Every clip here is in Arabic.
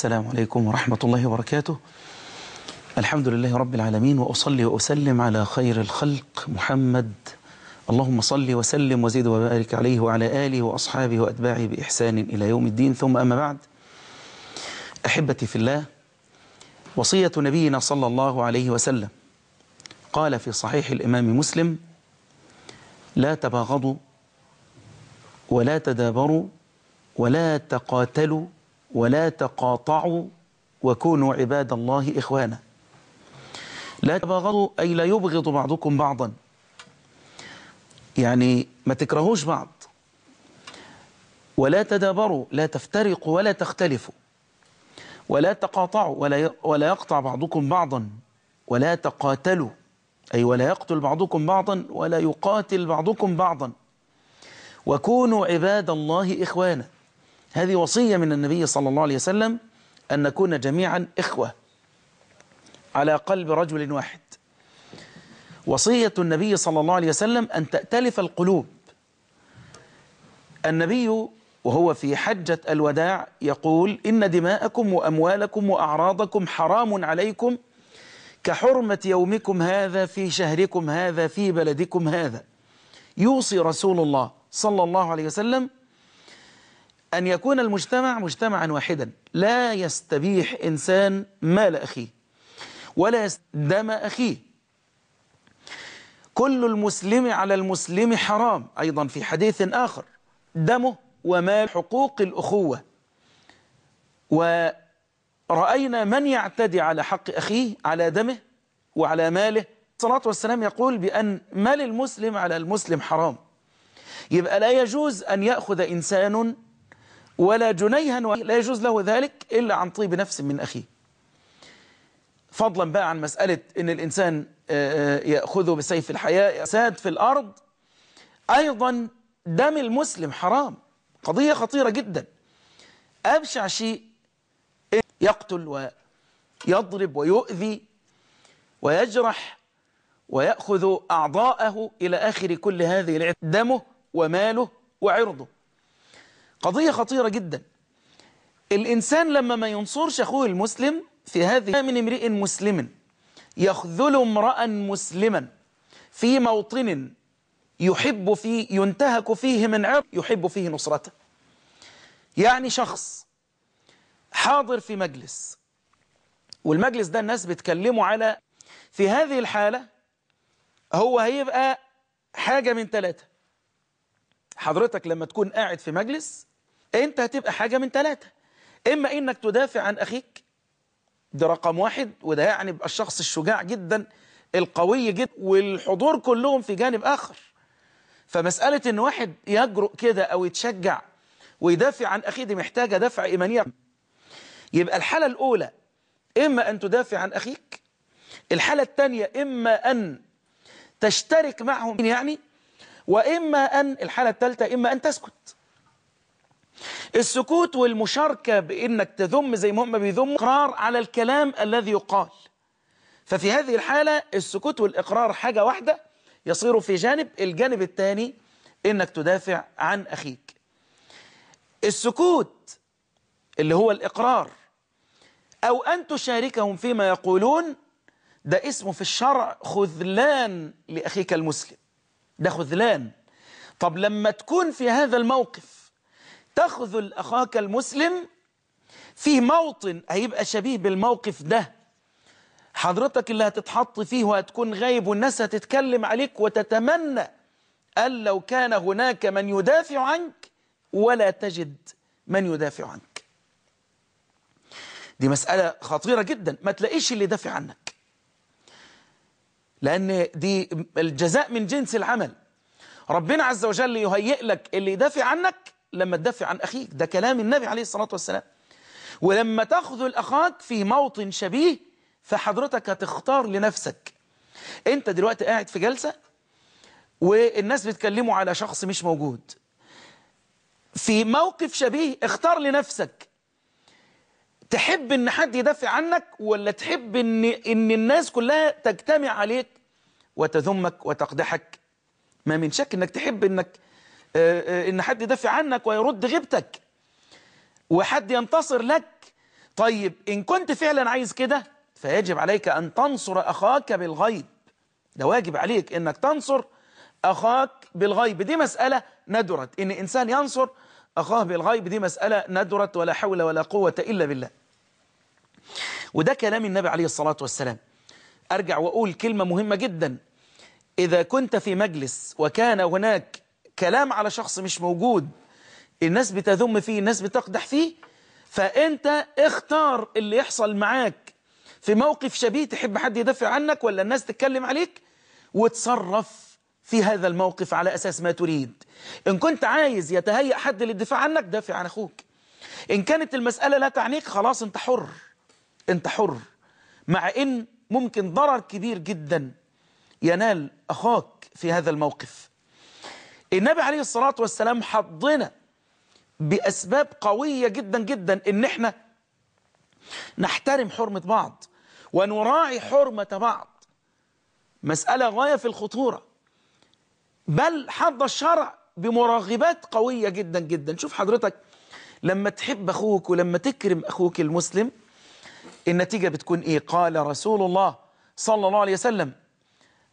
السلام عليكم ورحمة الله وبركاته الحمد لله رب العالمين وأصلي وأسلم على خير الخلق محمد اللهم صل وسلم وزيد وبارك عليه وعلى آله وأصحابه وأتباعه بإحسان إلى يوم الدين ثم أما بعد أحبتي في الله وصية نبينا صلى الله عليه وسلم قال في صحيح الإمام مسلم لا تباغضوا ولا تدابروا ولا تقاتلوا ولا تقاطعوا وكونوا عباد الله إخوانا لا تباغضوا أي لا يبغض بعضكم بعضا يعني ما تكرهوش بعض ولا تدابروا لا تفترقوا ولا تختلفوا ولا تقاطعوا ولا ولا يقطع بعضكم بعضا ولا تقاتلوا أي ولا يقتل بعضكم بعضا ولا يقاتل بعضكم بعضا وكونوا عباد الله إخوانا هذه وصية من النبي صلى الله عليه وسلم أن نكون جميعا إخوة على قلب رجل واحد وصية النبي صلى الله عليه وسلم أن تأتلف القلوب النبي وهو في حجة الوداع يقول إن دماءكم وأموالكم وأعراضكم حرام عليكم كحرمة يومكم هذا في شهركم هذا في بلدكم هذا يوصي رسول الله صلى الله عليه وسلم أن يكون المجتمع مجتمعا واحدا لا يستبيح إنسان مال أخيه ولا دم أخيه كل المسلم على المسلم حرام أيضا في حديث آخر دمه ومال حقوق الأخوة ورأينا من يعتدي على حق أخيه على دمه وعلى ماله الصلاة والسلام يقول بأن مال المسلم على المسلم حرام يبقى لا يجوز أن يأخذ إنسان ولا جنيها لا يجوز له ذلك إلا عن طيب نفس من أخيه فضلا بقى عن مسألة أن الإنسان آه، آه، يأخذه بسيف الحياة ساد في الأرض أيضا دم المسلم حرام قضية خطيرة جدا أبشع شيء يقتل ويضرب ويؤذي ويجرح ويأخذ أعضاءه إلى آخر كل هذه دمه وماله وعرضه قضية خطيرة جدا الإنسان لما ما ينصرش أخوه المسلم في هذه من امرئ مسلم يخذل امرأ مسلما في موطن يحب فيه ينتهك فيه من عرض يحب فيه نصرته يعني شخص حاضر في مجلس والمجلس ده الناس بتكلموا على في هذه الحالة هو هيبقى حاجة من ثلاثة حضرتك لما تكون قاعد في مجلس انت هتبقى حاجة من ثلاثة اما انك تدافع عن اخيك ده رقم واحد وده يعني يبقى الشخص الشجاع جدا القوي جدا والحضور كلهم في جانب اخر فمسألة ان واحد يجرؤ كده او يتشجع ويدافع عن اخيه دي محتاجة دفع ايمانية يبقى الحالة الاولى اما ان تدافع عن اخيك الحالة الثانية اما ان تشترك معهم يعني واما ان الحالة الثالثة اما ان تسكت السكوت والمشاركة بأنك تذم زي ما هم بيذم إقرار على الكلام الذي يقال ففي هذه الحالة السكوت والإقرار حاجة واحدة يصير في جانب الجانب الثاني إنك تدافع عن أخيك السكوت اللي هو الإقرار أو أن تشاركهم فيما يقولون ده اسمه في الشرع خذلان لأخيك المسلم ده خذلان طب لما تكون في هذا الموقف تخذل أخاك المسلم في موطن هيبقى شبيه بالموقف ده حضرتك اللي هتتحط فيه وهتكون غايب والناس هتتكلم عليك وتتمنى أن لو كان هناك من يدافع عنك ولا تجد من يدافع عنك دي مسألة خطيرة جدا ما تلاقيش اللي يدافع عنك لأن دي الجزاء من جنس العمل ربنا عز وجل يهيئ لك اللي يدافع عنك لما تدافع عن أخيك ده كلام النبي عليه الصلاة والسلام ولما تخذل أخاك في موطن شبيه فحضرتك هتختار لنفسك أنت دلوقتي قاعد في جلسة والناس بتكلموا على شخص مش موجود في موقف شبيه اختار لنفسك تحب ان حد يدافع عنك ولا تحب ان ان الناس كلها تجتمع عليك وتذمك وتقدحك ما من شك انك تحب انك آه، آه، ان حد يدافع عنك ويرد غيبتك وحد ينتصر لك طيب ان كنت فعلا عايز كده فيجب عليك ان تنصر اخاك بالغيب ده واجب عليك انك تنصر اخاك بالغيب دي مسألة ندرت ان انسان ينصر اخاه بالغيب دي مسألة ندرت ولا حول ولا قوة الا بالله وده كلام النبي عليه الصلاة والسلام أرجع وأقول كلمة مهمة جدا إذا كنت في مجلس وكان هناك كلام على شخص مش موجود الناس بتذم فيه الناس بتقدح فيه فأنت اختار اللي يحصل معاك في موقف شبيه تحب حد يدافع عنك ولا الناس تتكلم عليك وتصرف في هذا الموقف على أساس ما تريد إن كنت عايز يتهيأ حد للدفاع عنك دافع عن أخوك إن كانت المسألة لا تعنيك خلاص أنت حر أنت حر مع إن ممكن ضرر كبير جدا ينال أخاك في هذا الموقف النبي عليه الصلاة والسلام حضنا بأسباب قوية جدا جدا إن إحنا نحترم حرمة بعض ونراعي حرمة بعض مسألة غاية في الخطورة بل حض الشرع بمراغبات قوية جدا جدا شوف حضرتك لما تحب أخوك ولما تكرم أخوك المسلم النتيجة بتكون إيه قال رسول الله صلى الله عليه وسلم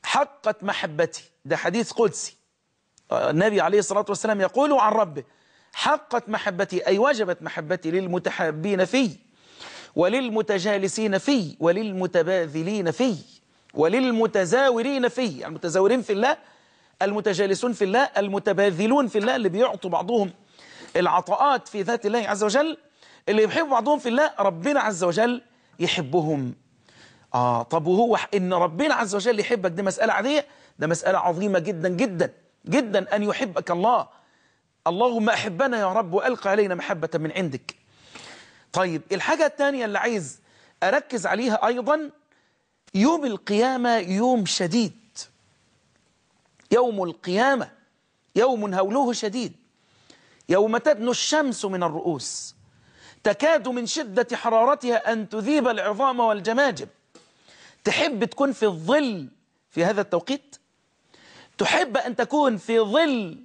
حقت محبتي ده حديث قدسي النبي عليه الصلاة والسلام يقول عن ربه حقت محبتي أي وجبت محبتي للمتحابين في وللمتجالسين في وللمتباذلين في وللمتزاورين في المتزاورين في الله المتجالسون في الله المتباذلون في الله اللي بيعطوا بعضهم العطاءات في ذات الله عز وجل اللي يحب بعضهم في الله ربنا عز وجل يحبهم آه طب وهو إن ربنا عز وجل يحبك دي مسألة عادية ده مسألة عظيمة جدا جدا جدا أن يحبك الله اللهم أحبنا يا رب وألقى علينا محبة من عندك طيب الحاجة الثانية اللي عايز أركز عليها أيضا يوم القيامة يوم شديد يوم القيامة يوم هوله شديد يوم تدنو الشمس من الرؤوس تكاد من شدة حرارتها أن تذيب العظام والجماجم تحب تكون في الظل في هذا التوقيت تحب أن تكون في ظل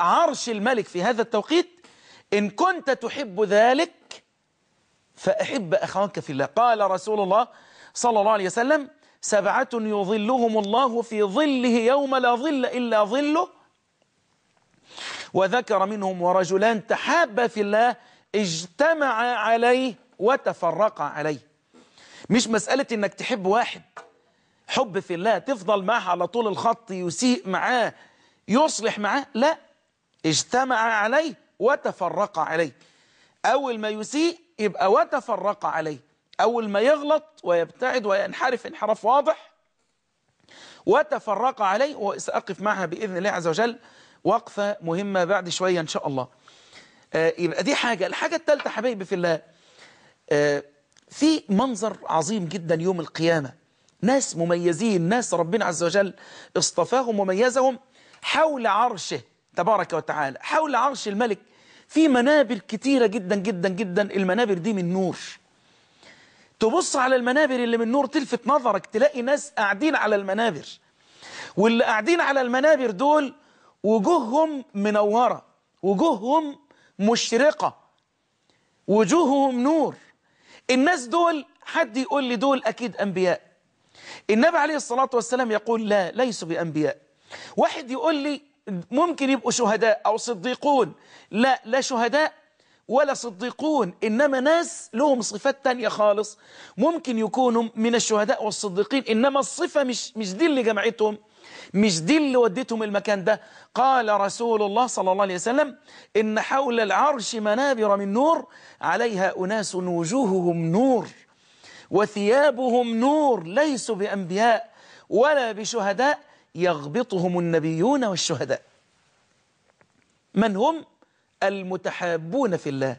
عرش الملك في هذا التوقيت إن كنت تحب ذلك فأحب أخاك في الله قال رسول الله صلى الله عليه وسلم سبعة يظلهم الله في ظله يوم لا ظل إلا ظله وذكر منهم ورجلان تحابا في الله اجتمع عليه وتفرق عليه مش مسألة انك تحب واحد حب في الله تفضل معه على طول الخط يسيء معاه يصلح معاه لا اجتمع عليه وتفرق عليه أول ما يسيء يبقى وتفرق عليه أول ما يغلط ويبتعد وينحرف انحراف واضح وتفرق عليه وسأقف معها بإذن الله عز وجل وقفة مهمة بعد شوية إن شاء الله آه يبقى دي حاجة الحاجة الثالثة حبايبي في الله آه في منظر عظيم جدا يوم القيامة ناس مميزين ناس ربنا عز وجل اصطفاهم وميزهم حول عرشه تبارك وتعالى حول عرش الملك في منابر كتيرة جدا جدا جدا المنابر دي من نور تبص على المنابر اللي من نور تلفت نظرك تلاقي ناس قاعدين على المنابر واللي قاعدين على المنابر دول وجوههم منورة وجوههم مشرقة وجوههم نور الناس دول حد يقول لي دول أكيد أنبياء النبي عليه الصلاة والسلام يقول لا ليسوا بأنبياء واحد يقول لي ممكن يبقوا شهداء أو صديقون لا لا شهداء ولا صديقون إنما ناس لهم صفات تانية خالص ممكن يكونوا من الشهداء والصديقين إنما الصفة مش, مش دي اللي جمعتهم مش دي اللي ودتهم المكان ده قال رسول الله صلى الله عليه وسلم إن حول العرش منابر من نور عليها أناس وجوههم نور وثيابهم نور ليسوا بأنبياء ولا بشهداء يغبطهم النبيون والشهداء من هم المتحابون في الله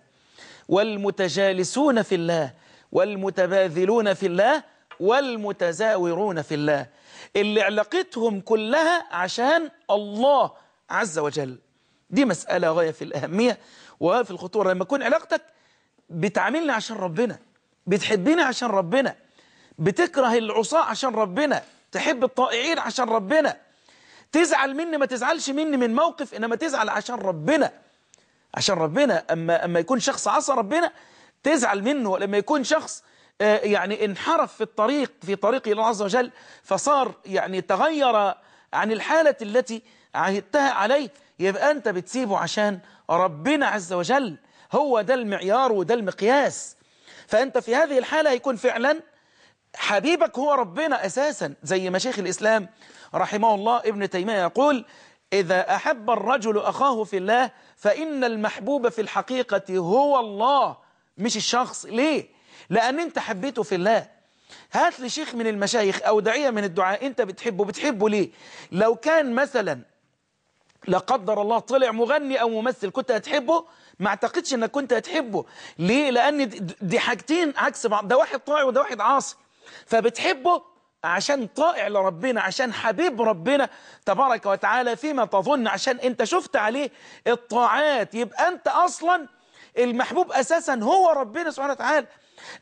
والمتجالسون في الله والمتباذلون في الله والمتزاورون في الله اللي علاقتهم كلها عشان الله عز وجل دي مسألة غاية في الأهمية وفي الخطورة لما تكون علاقتك بتعاملني عشان ربنا بتحبني عشان ربنا بتكره العصاة عشان ربنا تحب الطائعين عشان ربنا تزعل مني ما تزعلش مني من موقف انما تزعل عشان ربنا عشان ربنا اما اما يكون شخص عصى ربنا تزعل منه لما يكون شخص آه، يعني انحرف في الطريق في طريق الله عز وجل فصار يعني تغير عن الحالة التي عهدتها عليه يبقى أنت بتسيبه عشان ربنا عز وجل هو ده المعيار وده المقياس فأنت في هذه الحالة هيكون فعلا حبيبك هو ربنا أساسا زي ما شيخ الإسلام رحمه الله ابن تيمية يقول إذا أحب الرجل أخاه في الله فإن المحبوب في الحقيقة هو الله مش الشخص ليه؟ لأن أنت حبيته في الله هات لي شيخ من المشايخ أو داعية من الدعاء أنت بتحبه بتحبه ليه؟ لو كان مثلا لا قدر الله طلع مغني او ممثل كنت هتحبه ما اعتقدش انك كنت هتحبه ليه لان دي حاجتين عكس بعض ده واحد طائع وده واحد عاصي فبتحبه عشان طائع لربنا عشان حبيب ربنا تبارك وتعالى فيما تظن عشان انت شفت عليه الطاعات يبقى انت اصلا المحبوب اساسا هو ربنا سبحانه وتعالى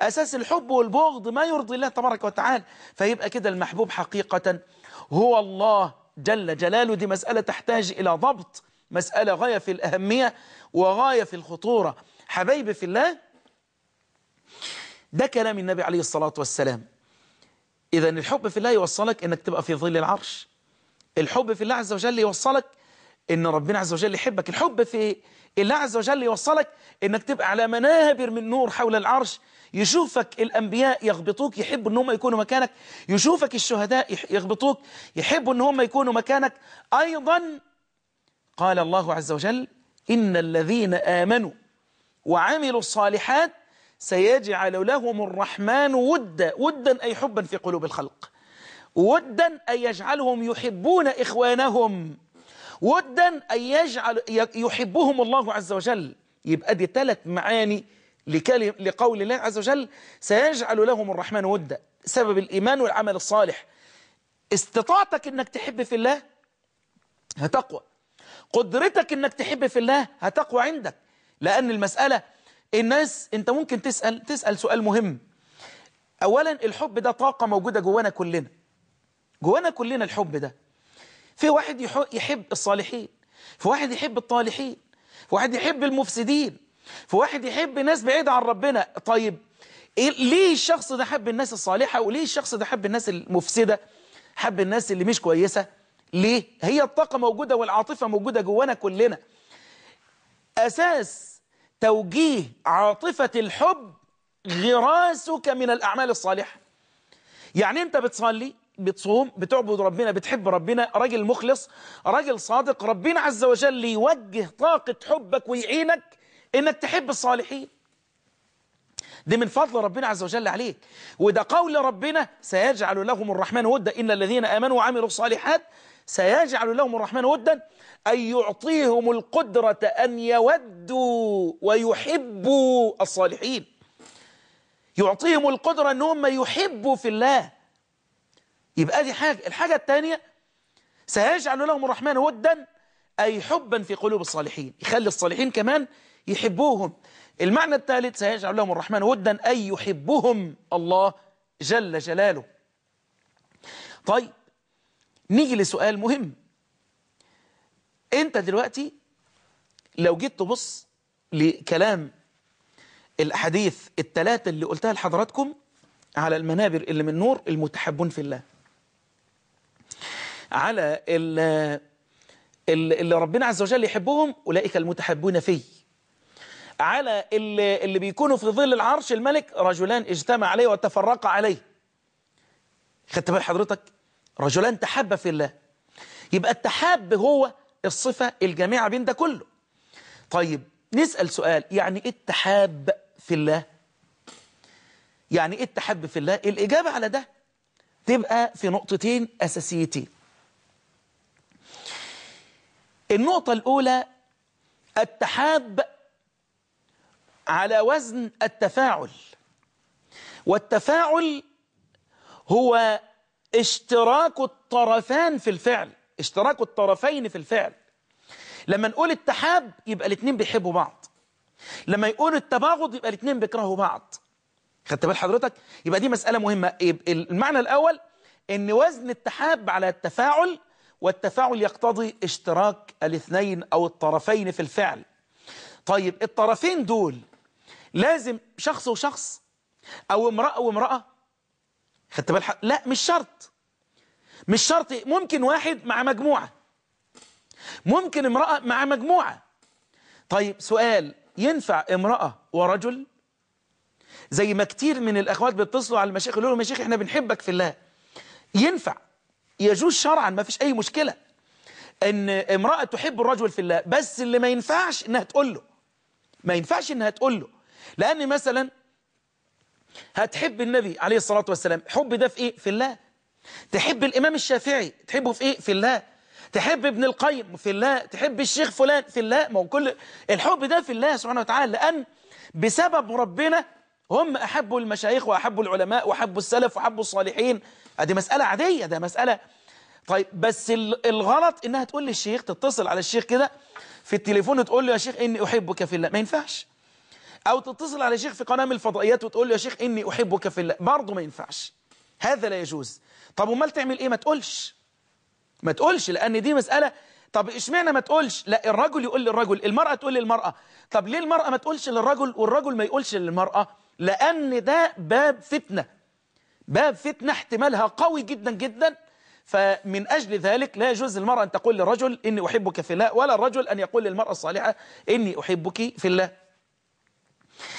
اساس الحب والبغض ما يرضي الله تبارك وتعالى فيبقى كده المحبوب حقيقه هو الله جل جلاله دي مسألة تحتاج إلى ضبط مسألة غاية في الأهمية وغاية في الخطورة حبايبي في الله ده كلام النبي عليه الصلاة والسلام إذا الحب في الله يوصلك إنك تبقى في ظل العرش الحب في الله عز وجل يوصلك إن ربنا عز وجل يحبك الحب في الله عز وجل يوصلك إنك تبقى على منابر من نور حول العرش يشوفك الأنبياء يغبطوك يحبوا أن هم يكونوا مكانك يشوفك الشهداء يغبطوك يحبوا أن هم يكونوا مكانك أيضا قال الله عز وجل إن الذين آمنوا وعملوا الصالحات سيجعل لهم الرحمن ودا ودا أي حبا في قلوب الخلق ودا أن يجعلهم يحبون إخوانهم ودا أن يجعل يحبهم الله عز وجل يبقى دي ثلاث معاني لكلم لقول الله عز وجل سيجعل لهم الرحمن ودا سبب الإيمان والعمل الصالح استطاعتك انك تحب في الله هتقوى قدرتك انك تحب في الله هتقوى عندك لأن المسألة الناس انت ممكن تسأل تسأل سؤال مهم أولا الحب ده طاقة موجودة جوانا كلنا جوانا كلنا الحب ده في واحد يحب الصالحين في واحد يحب الطالحين في واحد يحب المفسدين فواحد يحب ناس بعيدة عن ربنا طيب إيه ليه الشخص ده حب الناس الصالحة وليه الشخص ده حب الناس المفسدة حب الناس اللي مش كويسة ليه هي الطاقة موجودة والعاطفة موجودة جوانا كلنا أساس توجيه عاطفة الحب غراسك من الأعمال الصالحة يعني أنت بتصلي بتصوم بتعبد ربنا بتحب ربنا راجل مخلص راجل صادق ربنا عز وجل يوجه طاقة حبك ويعينك انك تحب الصالحين دي من فضل ربنا عز وجل عليك وده قول ربنا سيجعل لهم الرحمن ودا إن الذين آمنوا وعملوا الصالحات سيجعل لهم الرحمن ودا أي يعطيهم القدرة أن يودوا ويحبوا الصالحين يعطيهم القدرة أن هم يحبوا في الله يبقى دي حاجة الحاجة الثانية سيجعل لهم الرحمن ودا أي حبا في قلوب الصالحين يخلي الصالحين كمان يحبوهم المعنى الثالث سيجعل لهم الرحمن ودا أي يحبهم الله جل جلاله طيب نيجي لسؤال مهم انت دلوقتي لو جيت تبص لكلام الأحاديث الثلاثة اللي قلتها لحضراتكم على المنابر اللي من نور المتحبون في الله على اللي ربنا عز وجل يحبهم أولئك المتحبون فيه على اللي, اللي بيكونوا في ظل العرش الملك رجلان اجتمع عليه وتفرقا عليه خدت بال حضرتك رجلان تحب في الله يبقى التحب هو الصفة الجامعة بين ده كله طيب نسأل سؤال يعني ايه التحاب في الله يعني ايه التحب في الله الإجابة على ده تبقى في نقطتين أساسيتين النقطة الأولى التحاب على وزن التفاعل والتفاعل هو اشتراك الطرفان في الفعل اشتراك الطرفين في الفعل لما نقول التحاب يبقى الاثنين بيحبوا بعض لما يقول التباغض يبقى الاثنين بيكرهوا بعض خدت بال حضرتك يبقى دي مسألة مهمة المعنى الأول ان وزن التحاب على التفاعل والتفاعل يقتضي اشتراك الاثنين أو الطرفين في الفعل طيب الطرفين دول لازم شخص وشخص او امرأة وامرأة خدت بالحق لا مش شرط مش شرط ممكن واحد مع مجموعة ممكن امرأة مع مجموعة طيب سؤال ينفع امرأة ورجل زي ما كتير من الاخوات بيتصلوا على المشايخ يقولوا لهم يا احنا بنحبك في الله ينفع يجوز شرعا ما فيش اي مشكله ان امراه تحب الرجل في الله بس اللي ما ينفعش انها تقول له ما ينفعش انها تقول له لأن مثلا هتحب النبي عليه الصلاة والسلام حب ده في إيه؟ في الله تحب الإمام الشافعي تحبه في إيه؟ في الله تحب ابن القيم في الله تحب الشيخ فلان في الله ما هو كل الحب ده في الله سبحانه وتعالى لأن بسبب ربنا هم أحبوا المشايخ وأحبوا العلماء وأحبوا السلف وأحبوا الصالحين دي مسألة عادية ده مسألة طيب بس الغلط إنها تقول للشيخ تتصل على الشيخ كده في التليفون تقول له يا شيخ إني أحبك في الله ما ينفعش او تتصل على شيخ في قناه من الفضائيات وتقول له يا شيخ اني احبك في الله برضه ما ينفعش هذا لا يجوز طب امال تعمل ايه ما تقولش ما تقولش لان دي مساله طب اشمعنى ما تقولش لا الرجل يقول للرجل المرأة تقول للمرأة طب ليه المرأة ما تقولش للرجل والرجل ما يقولش للمرأة لأن ده باب فتنة باب فتنة احتمالها قوي جدا جدا فمن أجل ذلك لا يجوز المرأة أن تقول للرجل إني أحبك في الله ولا الرجل أن يقول للمرأة الصالحة إني أحبك في الله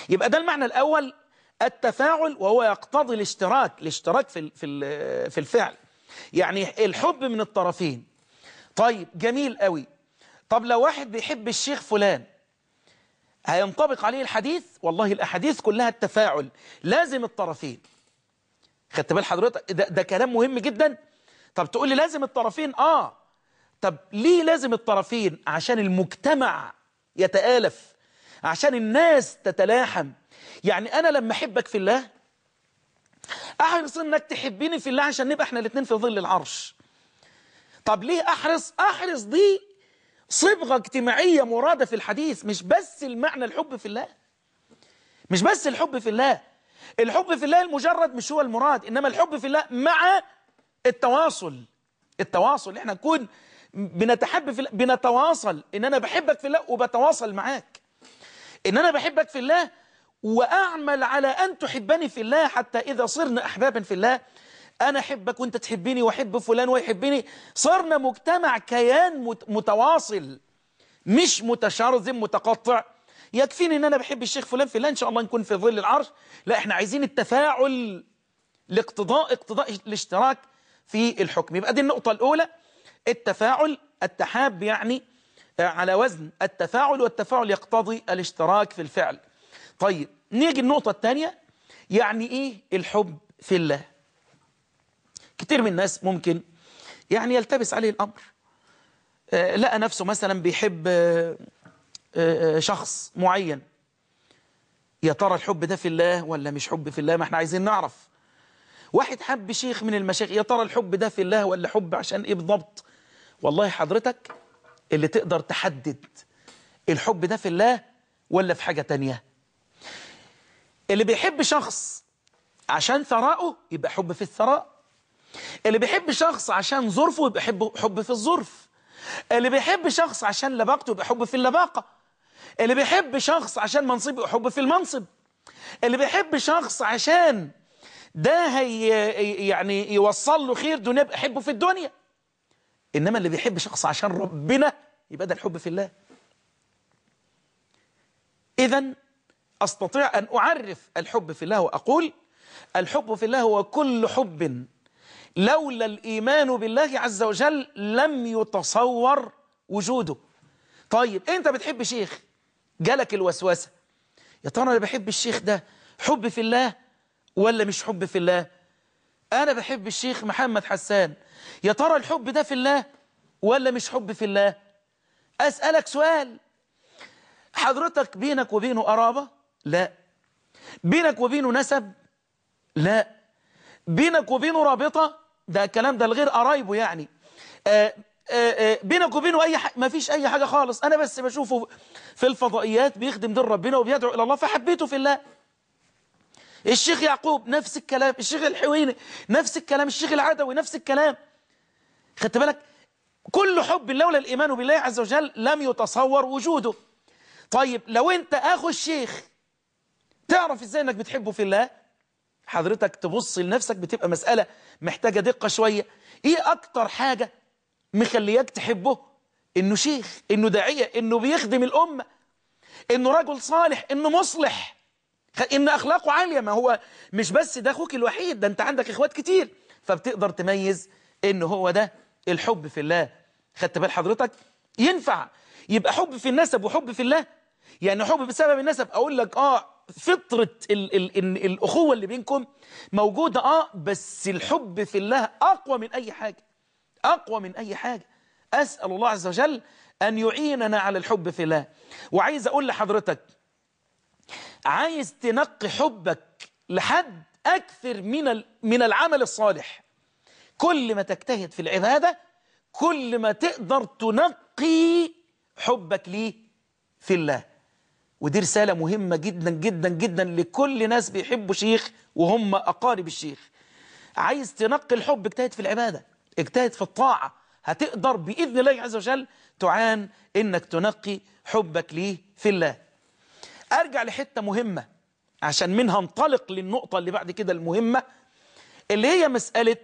يبقى ده المعنى الأول التفاعل وهو يقتضي الاشتراك الاشتراك في في في الفعل يعني الحب من الطرفين طيب جميل قوي طب لو واحد بيحب الشيخ فلان هينطبق عليه الحديث والله الأحاديث كلها التفاعل لازم الطرفين خدت بال حضرتك ده, ده كلام مهم جدا طب تقول لي لازم الطرفين اه طب ليه لازم الطرفين عشان المجتمع يتآلف عشان الناس تتلاحم يعني أنا لما أحبك في الله أحرص أنك تحبيني في الله عشان نبقى إحنا الاتنين في ظل العرش طب ليه أحرص أحرص دي صبغة اجتماعية مرادة في الحديث مش بس المعنى الحب في الله مش بس الحب في الله الحب في الله المجرد مش هو المراد إنما الحب في الله مع التواصل التواصل احنا نكون بنتحب في الله بنتواصل ان انا بحبك في الله وبتواصل معاك إن أنا بحبك في الله وأعمل على أن تحبني في الله حتى إذا صرنا أحبابا في الله أنا أحبك وأنت تحبني وأحب فلان ويحبني صرنا مجتمع كيان متواصل مش متشرذم متقطع يكفيني ان انا بحب الشيخ فلان في الله ان شاء الله نكون في ظل العرش لا احنا عايزين التفاعل لاقتضاء اقتضاء الاشتراك في الحكم يبقى دي النقطة الأولى التفاعل التحاب يعني على وزن التفاعل والتفاعل يقتضي الاشتراك في الفعل طيب نيجي النقطة الثانية يعني ايه الحب في الله كتير من الناس ممكن يعني يلتبس عليه الأمر آه، لقى نفسه مثلا بيحب آه، آه، شخص معين يا ترى الحب ده في الله ولا مش حب في الله ما احنا عايزين نعرف واحد حب شيخ من المشايخ يا ترى الحب ده في الله ولا حب عشان ايه بالضبط والله حضرتك اللي تقدر تحدد الحب ده في الله ولا في حاجة تانية اللي بيحب شخص عشان ثراءه يبقى حب في الثراء اللي بيحب شخص عشان ظرفه يبقى حب حب في الظرف اللي بيحب شخص عشان لباقته يبقى حب في اللباقة اللي بيحب شخص عشان منصب يبقى حب في المنصب اللي بيحب شخص عشان ده هي يعني يوصل له خير دنيا يبقى حبه في الدنيا إنما اللي بيحب شخص عشان ربنا يبقى ده الحب في الله إذا أستطيع أن أعرف الحب في الله وأقول الحب في الله هو كل حب لولا الإيمان بالله عز وجل لم يتصور وجوده طيب أنت بتحب شيخ جالك الوسوسة يا ترى أنا بحب الشيخ ده حب في الله ولا مش حب في الله أنا بحب الشيخ محمد حسان يا ترى الحب ده في الله ولا مش حب في الله أسألك سؤال حضرتك بينك وبينه قرابة لا بينك وبينه نسب لا بينك وبينه رابطة ده الكلام ده الغير قرايبه يعني آآ آه، آآ آه، آه، بينك وبينه أي ما فيش أي حاجة خالص أنا بس بشوفه في الفضائيات بيخدم دين ربنا وبيدعو إلى الله فحبيته في الله الشيخ يعقوب نفس الكلام الشيخ الحويني نفس الكلام الشيخ العدوي نفس الكلام خدت بالك كل حب لولا الإيمان بالله عز وجل لم يتصور وجوده طيب لو أنت أخو الشيخ تعرف إزاي أنك بتحبه في الله حضرتك تبص لنفسك بتبقى مسألة محتاجة دقة شوية إيه أكتر حاجة مخلياك تحبه إنه شيخ إنه داعية إنه بيخدم الأمة إنه رجل صالح إنه مصلح ان اخلاقه عاليه ما هو مش بس ده اخوك الوحيد ده انت عندك اخوات كتير فبتقدر تميز ان هو ده الحب في الله خدت بال حضرتك ينفع يبقى حب في النسب وحب في الله يعني حب بسبب النسب اقول لك اه فطره الـ الـ الـ الاخوه اللي بينكم موجوده اه بس الحب في الله اقوى من اي حاجه اقوى من اي حاجه اسال الله عز وجل ان يعيننا على الحب في الله وعايز اقول لحضرتك عايز تنقي حبك لحد أكثر من من العمل الصالح كل ما تجتهد في العبادة كل ما تقدر تنقي حبك ليه في الله ودي رسالة مهمة جدا جدا جدا لكل ناس بيحبوا شيخ وهم أقارب الشيخ عايز تنقي الحب اجتهد في العبادة اجتهد في الطاعة هتقدر بإذن الله عز وجل تعان إنك تنقي حبك ليه في الله ارجع لحتة مهمة عشان منها انطلق للنقطة اللي بعد كده المهمة اللي هي مسألة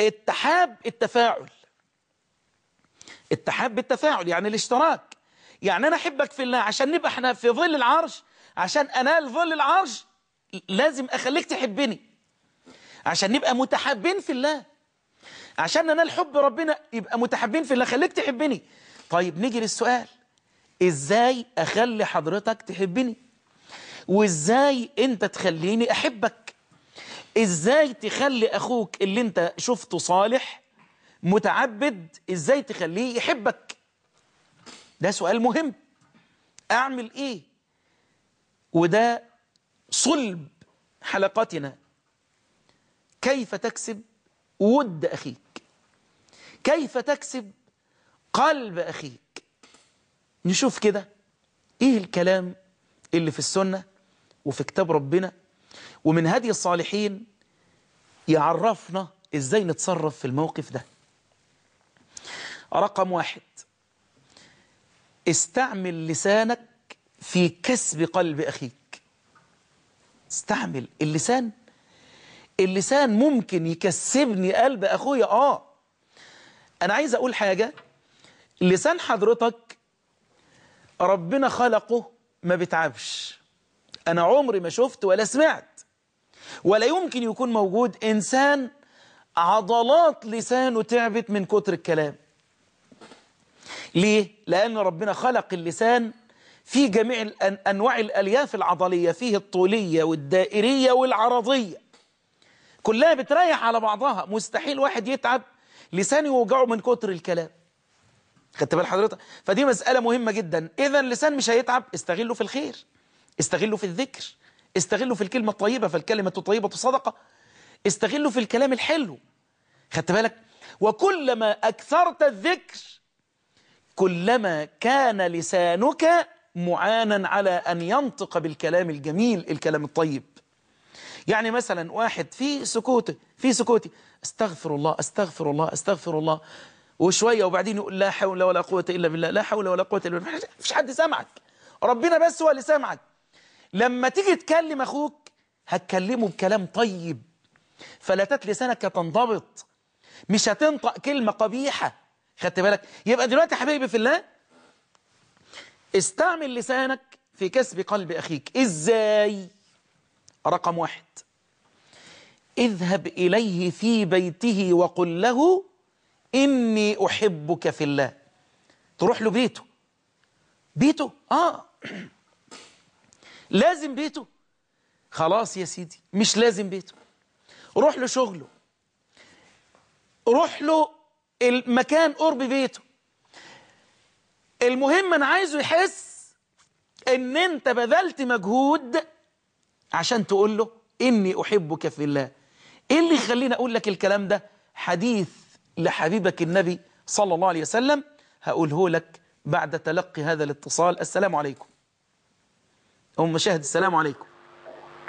اتحاب التفاعل اتحاب بالتفاعل يعني الاشتراك يعني انا احبك في الله عشان نبقى احنا في ظل العرش عشان انال ظل العرش لازم اخليك تحبني عشان نبقى متحابين في الله عشان انال حب ربنا يبقى متحابين في الله خليك تحبني طيب نيجي للسؤال ازاي اخلي حضرتك تحبني وازاي انت تخليني احبك ازاي تخلي اخوك اللي انت شفته صالح متعبد ازاي تخليه يحبك ده سؤال مهم اعمل ايه وده صلب حلقتنا كيف تكسب ود اخيك كيف تكسب قلب اخيك نشوف كده ايه الكلام اللي في السنة وفي كتاب ربنا ومن هدي الصالحين يعرفنا ازاي نتصرف في الموقف ده رقم واحد استعمل لسانك في كسب قلب أخيك استعمل اللسان اللسان ممكن يكسبني قلب أخويا آه أنا عايز أقول حاجة لسان حضرتك ربنا خلقه ما بيتعبش أنا عمري ما شفت ولا سمعت ولا يمكن يكون موجود إنسان عضلات لسانه تعبت من كتر الكلام ليه؟ لأن ربنا خلق اللسان في جميع أنواع الألياف العضلية فيه الطولية والدائرية والعرضية كلها بتريح على بعضها مستحيل واحد يتعب لسانه يوجعه من كتر الكلام خدت بال حضرتك فدي مسألة مهمة جدا إذا اللسان مش هيتعب استغله في الخير استغله في الذكر استغله في الكلمة الطيبة فالكلمة الطيبة صدقة استغله في الكلام الحلو خدت بالك وكلما أكثرت الذكر كلما كان لسانك معانا على أن ينطق بالكلام الجميل الكلام الطيب يعني مثلا واحد في سكوته في سكوتي استغفر الله استغفر الله استغفر الله وشوية وبعدين يقول لا حول ولا قوة إلا بالله لا حول ولا قوة إلا بالله مفيش حد سامعك ربنا بس هو اللي سامعك لما تيجي تكلم أخوك هتكلمه بكلام طيب فلتت لسانك تنضبط مش هتنطق كلمة قبيحة خدت بالك يبقى دلوقتي حبيبي في الله استعمل لسانك في كسب قلب أخيك إزاي رقم واحد اذهب إليه في بيته وقل له إني أحبك في الله تروح له بيته بيته آه لازم بيته خلاص يا سيدي مش لازم بيته روح له شغله روح له المكان قرب بيته المهم أنا عايزه يحس إن أنت بذلت مجهود عشان تقول له إني أحبك في الله إيه اللي يخليني أقول لك الكلام ده حديث لحبيبك النبي صلى الله عليه وسلم هقوله لك بعد تلقي هذا الاتصال السلام عليكم أم شاهد السلام عليكم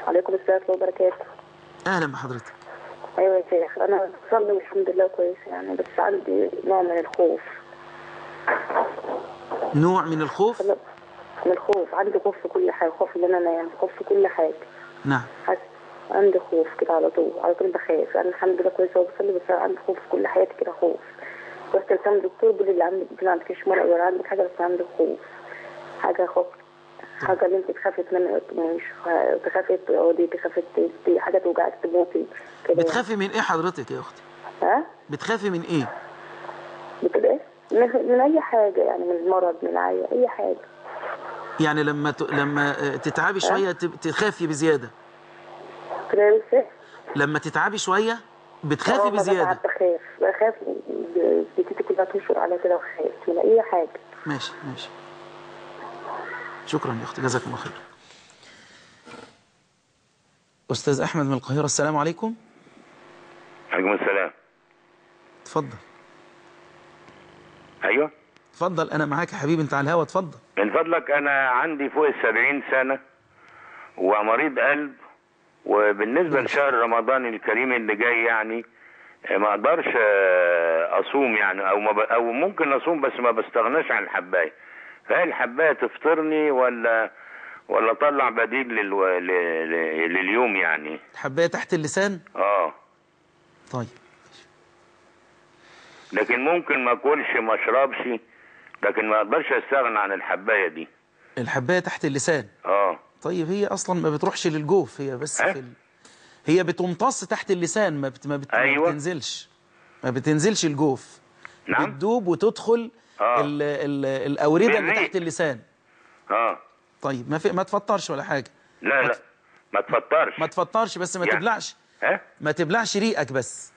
عليكم السلام وبركاته أهلا بحضرتك أيوة يا شيخ أنا بصلي والحمد لله كويس يعني بس عندي نوع من الخوف نوع من الخوف؟ من الخوف عندي خوف في كل حاجة خوف إن أنا أنام خوف في كل حاجة نعم حاسة عندي خوف كده على طول على طول بخاف انا الحمد لله كويسه وبصلي بس عندي خوف كل حياتي كده خوف رحت لكام دكتور بيقول لي عندك ما عندكش مرض ولا عندك حاجه بس عندك خوف حاجه خوف حاجه اللي انت تخافي منها مش تخافي تقعدي تخافي حاجه توجعك تموتي كده بتخافي من ايه حضرتك يا اختي؟ ها؟ بتخافي من ايه؟ بتبقى ايه؟ من اي حاجه يعني من المرض من اي اي حاجه يعني لما ت... لما آه، تتعبي شويه تخافي بزياده لما تتعبي شوية بتخافي اه، بزيادة بخاف بخاف بيتي كلها تنشر على كده وخايف من أي حاجة ماشي ماشي شكرا يا أختي جزاك الله خير أستاذ أحمد من القاهرة السلام عليكم عليكم السلام اتفضل أيوه اتفضل أنا معاك يا حبيبي أنت على الهوا اتفضل من فضلك أنا عندي فوق السبعين سنة ومريض قلب وبالنسبه لشهر رمضان الكريم اللي جاي يعني آه، ما اقدرش آه، اصوم يعني او ما ب... او ممكن اصوم بس ما بستغناش عن الحبايه فهي الحبايه تفطرني ولا ولا اطلع بديل لل... لل... لل... لليوم يعني الحبايه تحت اللسان اه طيب لكن ممكن ما اكلش ما اشربش لكن ما اقدرش استغنى عن الحبايه دي الحبايه تحت اللسان اه طيب هي اصلا ما بتروحش للجوف هي بس إيه؟ في ال... هي بتمتص تحت اللسان ما, بت... ما, بت... أيوة. ما بتنزلش ما بتنزلش الجوف نعم بتدوب وتدخل آه. ال... ال... الاورده اللي تحت اللسان اه طيب ما في ما تفطرش ولا حاجه لا ما لا ما تفطرش ما تفطرش بس ما يعني. تبلعش ها إيه؟ ما تبلعش ريقك بس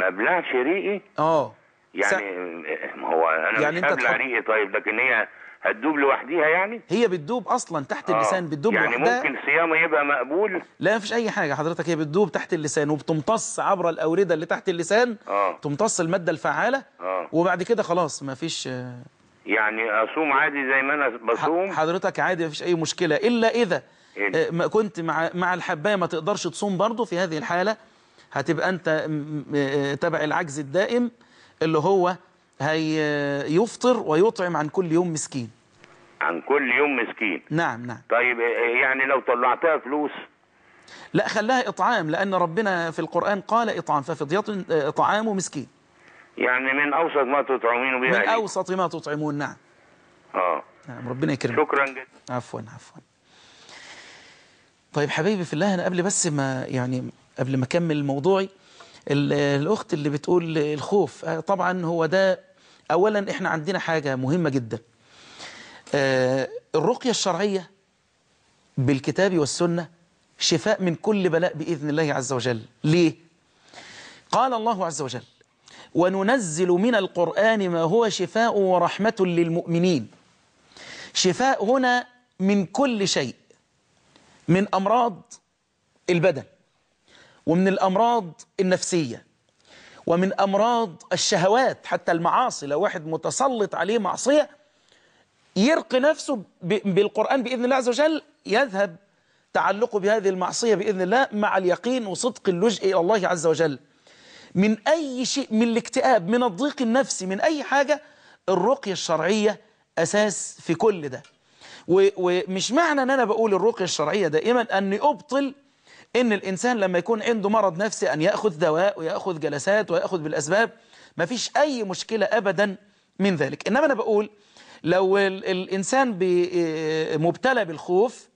ما بلعش ريقي اه يعني س... ما هو انا يعني مش هبلع تحط... ريقي طيب لكن هي هتدوب لوحديها يعني هي بتدوب اصلا تحت آه. اللسان بتدوب يعني لوحدها يعني ممكن صيامه يبقى مقبول لا مفيش اي حاجه حضرتك هي بتدوب تحت اللسان وبتمتص عبر الاورده اللي تحت اللسان آه. تمتص الماده الفعاله آه. وبعد كده خلاص مفيش آه. يعني اصوم عادي زي ما انا بصوم حضرتك عادي مفيش اي مشكله الا اذا إيه؟ آه، كنت مع مع الحبايه ما تقدرش تصوم برضه في هذه الحاله هتبقى انت آه، تبع العجز الدائم اللي هو هي يفطر ويطعم عن كل يوم مسكين عن كل يوم مسكين نعم نعم طيب إيه، إيه، يعني لو طلعتها فلوس لا خلاها إطعام لأن ربنا في القرآن قال إطعام ففضية إطعام آه، مسكين يعني من أوسط ما تطعمون بها من يعني. أوسط ما تطعمون نعم آه نعم ربنا يكرمك شكرا جدا عفوا عفوا طيب حبيبي في الله أنا قبل بس ما يعني قبل ما أكمل موضوعي الأخت اللي بتقول الخوف آه، طبعا هو ده أولا إحنا عندنا حاجة مهمة جدا آه، الرقية الشرعية بالكتاب والسنة شفاء من كل بلاء بإذن الله عز وجل ليه؟ قال الله عز وجل وننزل من القرآن ما هو شفاء ورحمة للمؤمنين شفاء هنا من كل شيء من أمراض البدن ومن الأمراض النفسية ومن أمراض الشهوات حتى المعاصي لو واحد متسلط عليه معصية يرقي نفسه بالقرآن بإذن الله عز وجل يذهب تعلقه بهذه المعصية بإذن الله مع اليقين وصدق اللجئ إلى الله عز وجل من أي شيء من الاكتئاب من الضيق النفسي من أي حاجة الرقية الشرعية أساس في كل ده ومش معنى أن أنا بقول الرقية الشرعية دائما أني أبطل إن الإنسان لما يكون عنده مرض نفسي أن يأخذ دواء ويأخذ جلسات ويأخذ بالأسباب ما فيش أي مشكلة أبدا من ذلك إنما أنا بقول لو الإنسان آه، مبتلى بالخوف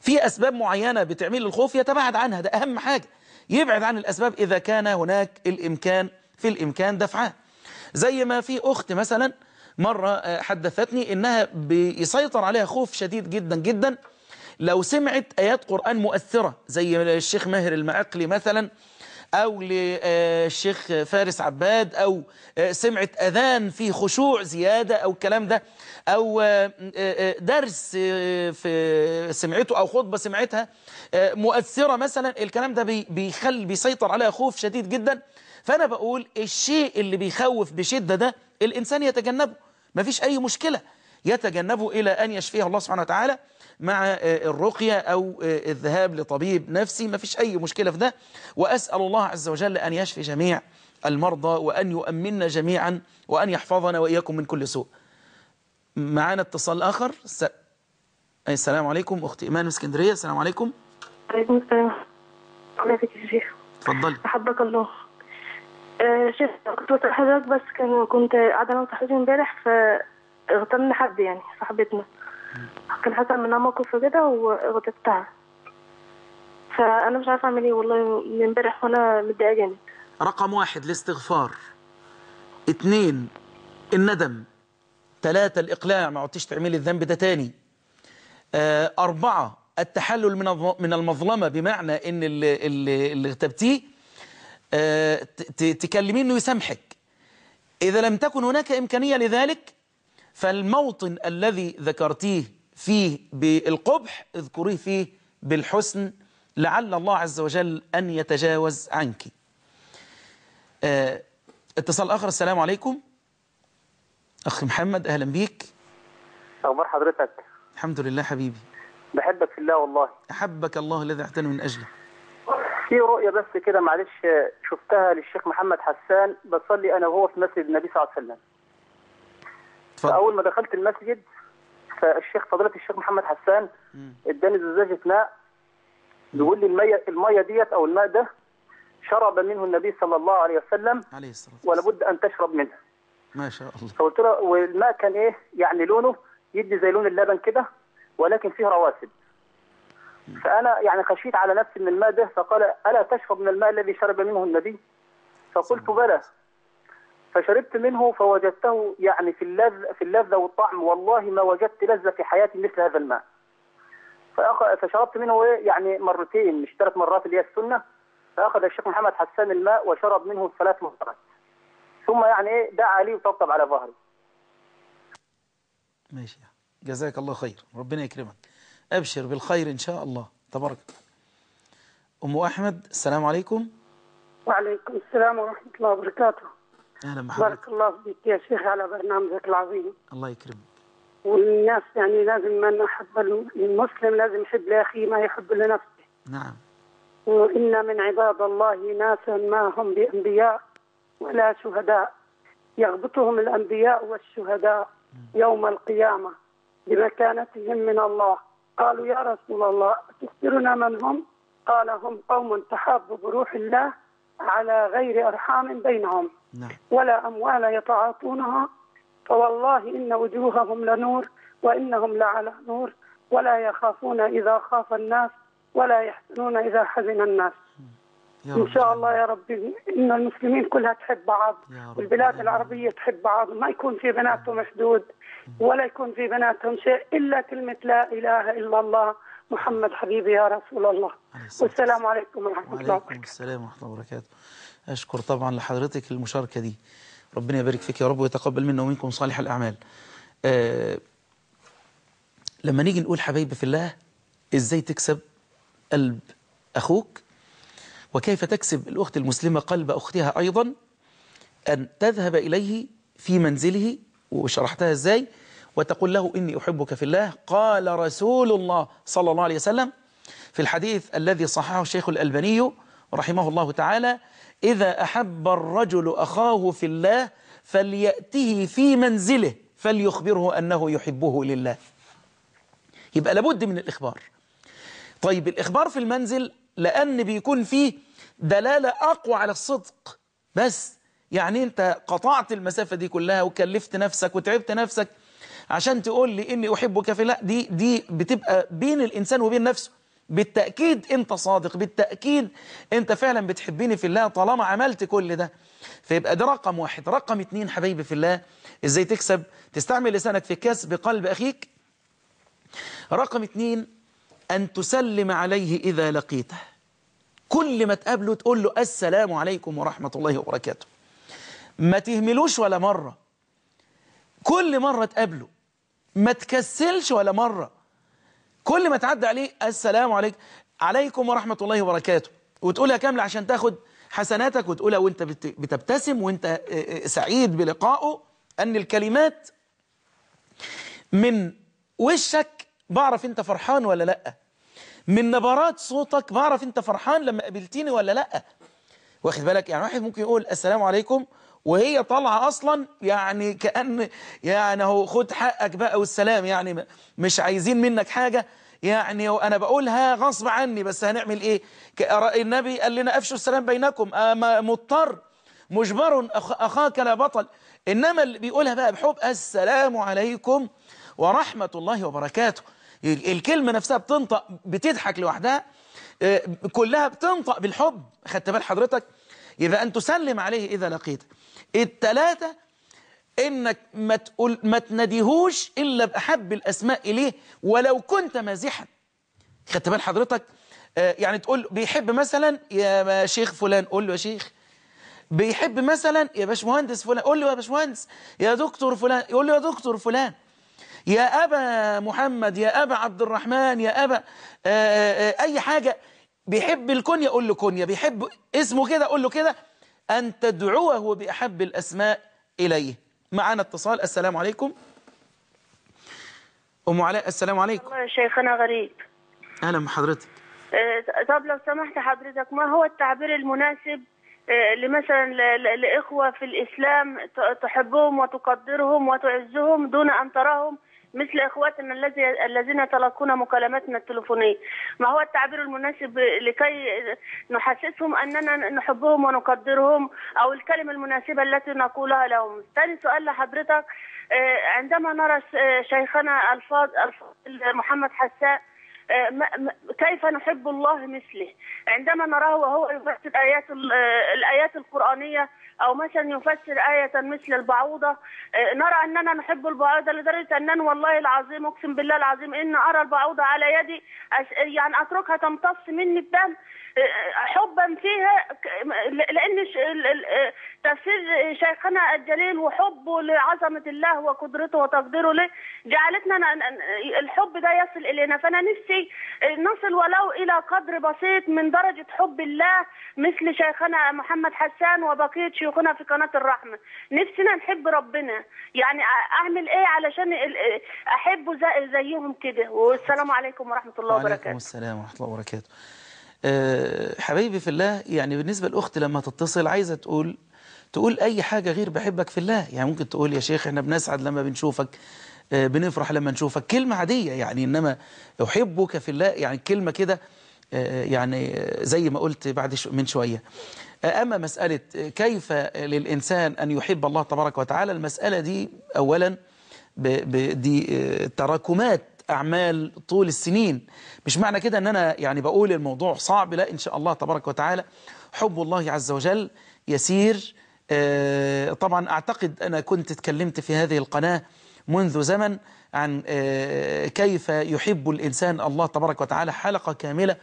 في أسباب معينة بتعمل الخوف يتباعد عنها ده أهم حاجة يبعد عن الأسباب إذا كان هناك الإمكان في الإمكان دفعها زي ما في أخت مثلا مرة آه، حدثتني إنها بيسيطر عليها خوف شديد جدا جدا لو سمعت آيات قرآن مؤثرة زي الشيخ ماهر المعقلي مثلا أو للشيخ فارس عباد أو سمعت أذان في خشوع زيادة أو الكلام ده أو درس في سمعته أو خطبة سمعتها مؤثرة مثلا الكلام ده بيخل بيسيطر عليها خوف شديد جدا فأنا بقول الشيء اللي بيخوف بشدة ده الإنسان يتجنبه ما فيش أي مشكلة يتجنبه إلى أن يشفيه الله سبحانه وتعالى مع آه، الرقية أو آه، الذهاب لطبيب نفسي ما فيش أي مشكلة في ده وأسأل الله عز وجل أن يشفي جميع المرضى وأن يؤمننا جميعا وأن يحفظنا وإياكم من كل سوء معانا اتصال آخر س... السلام عليكم أختي إيمان من اسكندرية السلام عليكم عليكم السلام عليكم يا شيخ اتفضلي الله آه، شفت كنت بسأل حضرتك بس كان كنت قاعدة أنا وصاحبتي امبارح فاغتنى حد يعني صاحبتنا كان حصل منها موقف كده وغضبتها فانا مش عارفه اعمل ايه والله من امبارح وانا متضايقه جامد رقم واحد الاستغفار اتنين الندم تلاتة الإقلاع ما عدتش تعملي الذنب ده تاني آه، أربعة التحلل من من المظلمة بمعنى إن اللي, اللي اغتبتيه آه تكلميه إنه يسامحك إذا لم تكن هناك إمكانية لذلك فالموطن الذي ذكرتيه فيه بالقبح اذكريه فيه بالحسن لعل الله عز وجل أن يتجاوز عنك آه، اتصال آخر السلام عليكم أخي محمد أهلا بيك أخبار حضرتك الحمد لله حبيبي بحبك في الله والله أحبك الله الذي اعتنى من أجله في رؤية بس كده معلش شفتها للشيخ محمد حسان بصلي أنا وهو في مسجد النبي صلى الله عليه وسلم فاول ما دخلت المسجد فالشيخ فضيله الشيخ محمد حسان اداني زجاجه ماء بيقول لي الميه الميه ديت او الماء ده شرب منه النبي صلى الله عليه وسلم عليه الصلاه والسلام ولابد ان تشرب منه ما شاء الله فقلت له والماء كان ايه يعني لونه يدي زي لون اللبن كده ولكن فيه رواسب فانا يعني خشيت على نفسي من الماء ده فقال الا تشرب من الماء الذي شرب منه النبي فقلت بلى فشربت منه فوجدته يعني في اللذة في اللذة والطعم والله ما وجدت لذة في حياتي مثل هذا الماء فشربت منه إيه؟ يعني مرتين مش ثلاث مرات اللي هي السنة فأخذ الشيخ محمد حسان الماء وشرب منه ثلاث مرات ثم يعني ايه دعا لي وطبطب على ظهري ماشي جزاك الله خير ربنا يكرمك أبشر بالخير إن شاء الله تبارك أم أحمد السلام عليكم وعليكم السلام ورحمة الله وبركاته اهلا بحضرتك بارك الله فيك يا شيخ على برنامجك العظيم الله يكرمك والناس يعني لازم من احب المسلم لازم يحب لاخيه ما يحب لنفسه نعم وان من عباد الله ناسا ما هم بانبياء ولا شهداء يغبطهم الانبياء والشهداء يوم القيامه بمكانتهم من الله قالوا يا رسول الله تخبرنا من هم قال هم قوم تحابوا بروح الله على غير ارحام بينهم نعم. ولا أموال يتعاطونها فوالله إن وجوههم لنور وإنهم لعلى نور ولا يخافون إذا خاف الناس ولا يحزنون إذا حزن الناس يا ان شاء الله يا رب ان المسلمين كلها تحب بعض والبلاد العربيه تحب بعض ما يكون في بناتهم نعم. حدود ولا يكون في بناتهم شيء الا كلمه لا اله الا الله محمد حبيبي يا رسول الله والسلام عليكم ورحمه الله وبركاته وعليكم السلام ورحمه الله وبركاته أشكر طبعا لحضرتك المشاركة دي ربنا يبارك فيك يا رب ويتقبل منا ومنكم صالح الأعمال آه لما نيجي نقول حبايبي في الله إزاي تكسب قلب أخوك وكيف تكسب الأخت المسلمة قلب أختها أيضا أن تذهب إليه في منزله وشرحتها إزاي وتقول له إني أحبك في الله قال رسول الله صلى الله عليه وسلم في الحديث الذي صححه الشيخ الألباني رحمه الله تعالى إذا أحب الرجل أخاه في الله فليأته في منزله فليخبره أنه يحبه لله يبقى لابد من الإخبار طيب الإخبار في المنزل لأن بيكون فيه دلالة أقوى على الصدق بس يعني أنت قطعت المسافة دي كلها وكلفت نفسك وتعبت نفسك عشان تقول لي إني أحبك في لا دي, دي بتبقى بين الإنسان وبين نفسه بالتأكيد أنت صادق بالتأكيد أنت فعلا بتحبني في الله طالما عملت كل ده فيبقى ده رقم واحد رقم اتنين حبايبي في الله إزاي تكسب تستعمل لسانك في كسب قلب أخيك رقم اتنين أن تسلم عليه إذا لقيته كل ما تقابله تقول له السلام عليكم ورحمة الله وبركاته ما تهملوش ولا مرة كل مرة تقابله ما تكسلش ولا مرة كل ما تعدي عليه السلام عليك عليكم ورحمة الله وبركاته وتقولها كاملة عشان تاخد حسناتك وتقولها وانت بتبتسم وانت آه، آه، سعيد بلقائه أن الكلمات من وشك بعرف انت فرحان ولا لأ من نبرات صوتك بعرف انت فرحان لما قابلتيني ولا لأ واخد بالك يعني واحد ممكن يقول السلام عليكم وهي طالعه اصلا يعني كان يعني هو خد حقك بقى والسلام يعني مش عايزين منك حاجه يعني انا بقولها غصب عني بس هنعمل ايه النبي قال لنا افشوا السلام بينكم اما آه، مضطر مجبر اخاك لا بطل انما اللي بيقولها بقى بحب السلام عليكم ورحمه الله وبركاته الكلمه نفسها بتنطق بتضحك لوحدها آه، كلها بتنطق بالحب خدت بال حضرتك يبقى أن تسلم عليه إذا لقيته التلاتة انك ما تقول ما تناديهوش الا باحب الاسماء اليه ولو كنت مازحا خدت بال حضرتك آه، يعني تقول بيحب مثلا يا شيخ فلان قول له يا شيخ بيحب مثلا يا باشمهندس فلان قول له يا باشمهندس يا دكتور فلان يقول له يا دكتور فلان يا ابا محمد يا ابا عبد الرحمن يا ابا آه، آه، اي حاجه بيحب الكنيه قول له كنيه بيحب اسمه كده قول له كده أن تدعوه بأحب الأسماء إليه معنا اتصال السلام عليكم أم علاء السلام عليكم يا شيخنا غريب أهلا بحضرتك آه، طب لو سمحت حضرتك ما هو التعبير المناسب آه، لمثلا لإخوة في الإسلام تحبهم وتقدرهم وتعزهم دون أن تراهم مثل اخواتنا الذي الذين يتلقون مكالماتنا التلفونيه ما هو التعبير المناسب لكي نحسسهم اننا نحبهم ونقدرهم او الكلمه المناسبه التي نقولها لهم ثاني سؤال لحضرتك آه، عندما نرى آه، شيخنا الفاضل محمد حسان آه، كيف نحب الله مثله عندما نراه وهو يفسر آيات الآيات القرآنية أو مثلا يفسر آية مثل البعوضة آه، نرى أننا نحب البعوضة لدرجة أننا والله العظيم أقسم بالله العظيم إن أرى البعوضة على يدي يعني أتركها تمتص مني الدم حبا فيها لان تفسير شيخنا الجليل وحبه لعظمه الله وقدرته وتقديره له جعلتنا الحب ده يصل الينا فانا نفسي نصل ولو الى قدر بسيط من درجه حب الله مثل شيخنا محمد حسان وبقيه شيوخنا في قناه الرحمه نفسنا نحب ربنا يعني اعمل ايه علشان احبه زيهم كده والسلام عليكم ورحمه الله وبركاته وعليكم السلام ورحمه الله وبركاته آه، حبيبي في الله يعني بالنسبة لأخت لما تتصل عايزة تقول تقول أي حاجة غير بحبك في الله يعني ممكن تقول يا شيخ احنا بنسعد لما بنشوفك آه، بنفرح لما نشوفك كلمة عادية يعني إنما أحبك في الله يعني كلمة كده آه، يعني زي ما قلت بعد من شوية أما مسألة كيف للإنسان أن يحب الله تبارك وتعالى المسألة دي أولا دي تراكمات أعمال طول السنين مش معنى كده أن أنا يعني بقول الموضوع صعب لا إن شاء الله تبارك وتعالى حب الله عز وجل يسير آه، طبعا أعتقد أنا كنت اتكلمت في هذه القناة منذ زمن عن آه، كيف يحب الإنسان الله تبارك وتعالى حلقة كاملة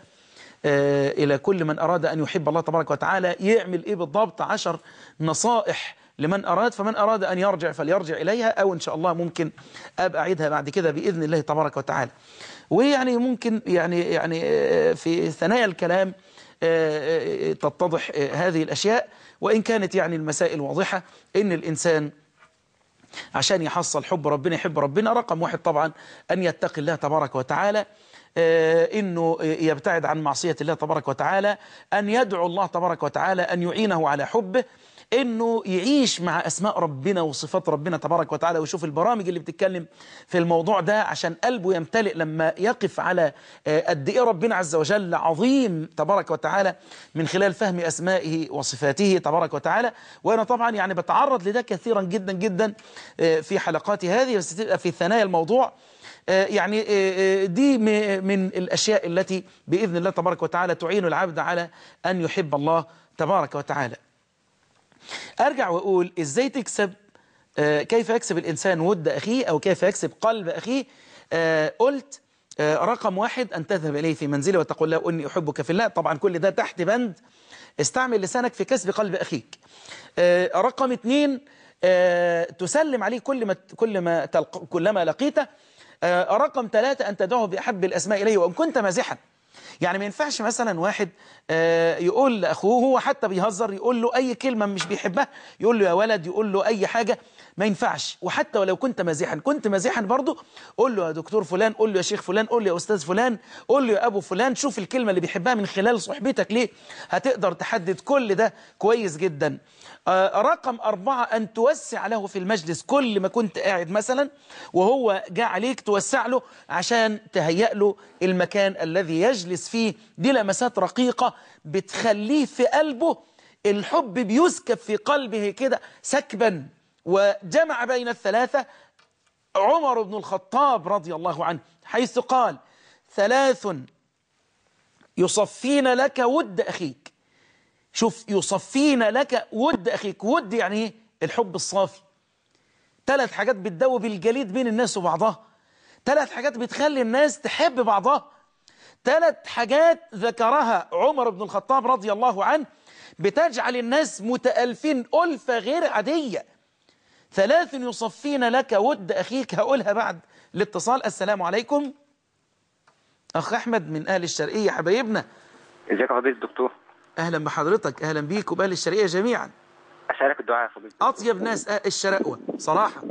آه، إلى كل من أراد أن يحب الله تبارك وتعالى يعمل إيه بالضبط عشر نصائح لمن أراد فمن أراد أن يرجع فليرجع إليها أو إن شاء الله ممكن أبقى أعيدها بعد كده بإذن الله تبارك وتعالى ويعني ممكن يعني يعني آه، في ثنايا الكلام آه، آه، تتضح هذه الأشياء وإن كانت يعني المسائل واضحة إن الإنسان عشان يحصل حب ربنا يحب ربنا رقم واحد طبعا أن يتقي الله تبارك وتعالى انه يبتعد عن معصيه الله تبارك وتعالى ان يدعو الله تبارك وتعالى ان يعينه على حبه انه يعيش مع اسماء ربنا وصفات ربنا تبارك وتعالى ويشوف البرامج اللي بتتكلم في الموضوع ده عشان قلبه يمتلئ لما يقف على آه، قد ايه ربنا عز وجل عظيم تبارك وتعالى من خلال فهم اسمائه وصفاته تبارك وتعالى وانا طبعا يعني بتعرض لده كثيرا جدا جدا آه، في حلقاتي هذه بس تبقى في ثنايا الموضوع آه، يعني دي من الأشياء التي بإذن الله تبارك وتعالى تعين العبد على أن يحب الله تبارك وتعالى أرجع وأقول إزاي تكسب آه، كيف يكسب الإنسان ود أخيه أو كيف يكسب قلب أخيه آه، قلت آه، رقم واحد أن تذهب إليه في منزله وتقول له أني أحبك في الله طبعا كل ده تحت بند استعمل لسانك في كسب قلب أخيك رقم اثنين تسلم عليه كل ما كل ما كلما لقيته رقم ثلاثة أن تدعه بأحب الأسماء إليه وإن كنت مازحا يعني ما ينفعش مثلا واحد آه، يقول لاخوه هو حتى بيهزر يقول له اي كلمه مش بيحبها يقول له يا ولد يقول له اي حاجه ما ينفعش وحتى ولو كنت مازحا كنت مازحا برضه قول له يا دكتور فلان قول له يا شيخ فلان قول له يا استاذ فلان قول له يا ابو فلان شوف الكلمه اللي بيحبها من خلال صحبتك ليه هتقدر تحدد كل ده كويس جدا آه رقم أربعة أن توسع له في المجلس كل ما كنت قاعد مثلا وهو جاء عليك توسع له عشان تهيأ له المكان الذي يجلس فيه دي لمسات رقيقة بتخليه في قلبه الحب بيسكب في قلبه كده سكبا وجمع بين الثلاثة عمر بن الخطاب رضي الله عنه حيث قال ثلاث يصفين لك ود أخيك شوف يصفين لك ود أخيك ود يعني ايه الحب الصافي ثلاث حاجات بتدوب الجليد بين الناس وبعضها ثلاث حاجات بتخلي الناس تحب بعضها ثلاث حاجات ذكرها عمر بن الخطاب رضي الله عنه بتجعل الناس متألفين ألفة غير عادية ثلاث يصفين لك ود أخيك هقولها بعد الاتصال السلام عليكم أخ أحمد من أهل الشرقية حبايبنا ازيك يا فضيلة الدكتور أهلا بحضرتك أهلا بيك وبأهل الشرقية جميعا أشارك الدعاء يا فضيلة أطيب ناس الشرقوة صراحة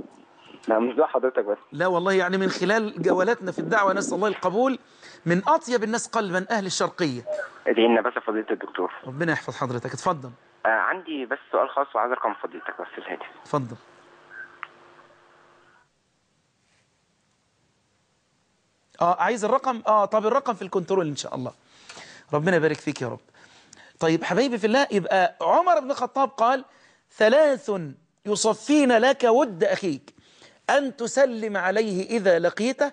لا مش دعاء حضرتك بس لا والله يعني من خلال جولاتنا في الدعوة نسأل الله القبول من أطيب الناس قلبا أهل الشرقية لنا بس يا فضيلة الدكتور ربنا يحفظ حضرتك اتفضل آه، عندي بس سؤال خاص وعايز رقم فضيلتك بس الهاتف اتفضل اه عايز الرقم اه طب الرقم في الكنترول ان شاء الله ربنا يبارك فيك يا رب طيب حبايبي في الله يبقى عمر بن الخطاب قال ثلاث يصفين لك ود أخيك أن تسلم عليه إذا لقيته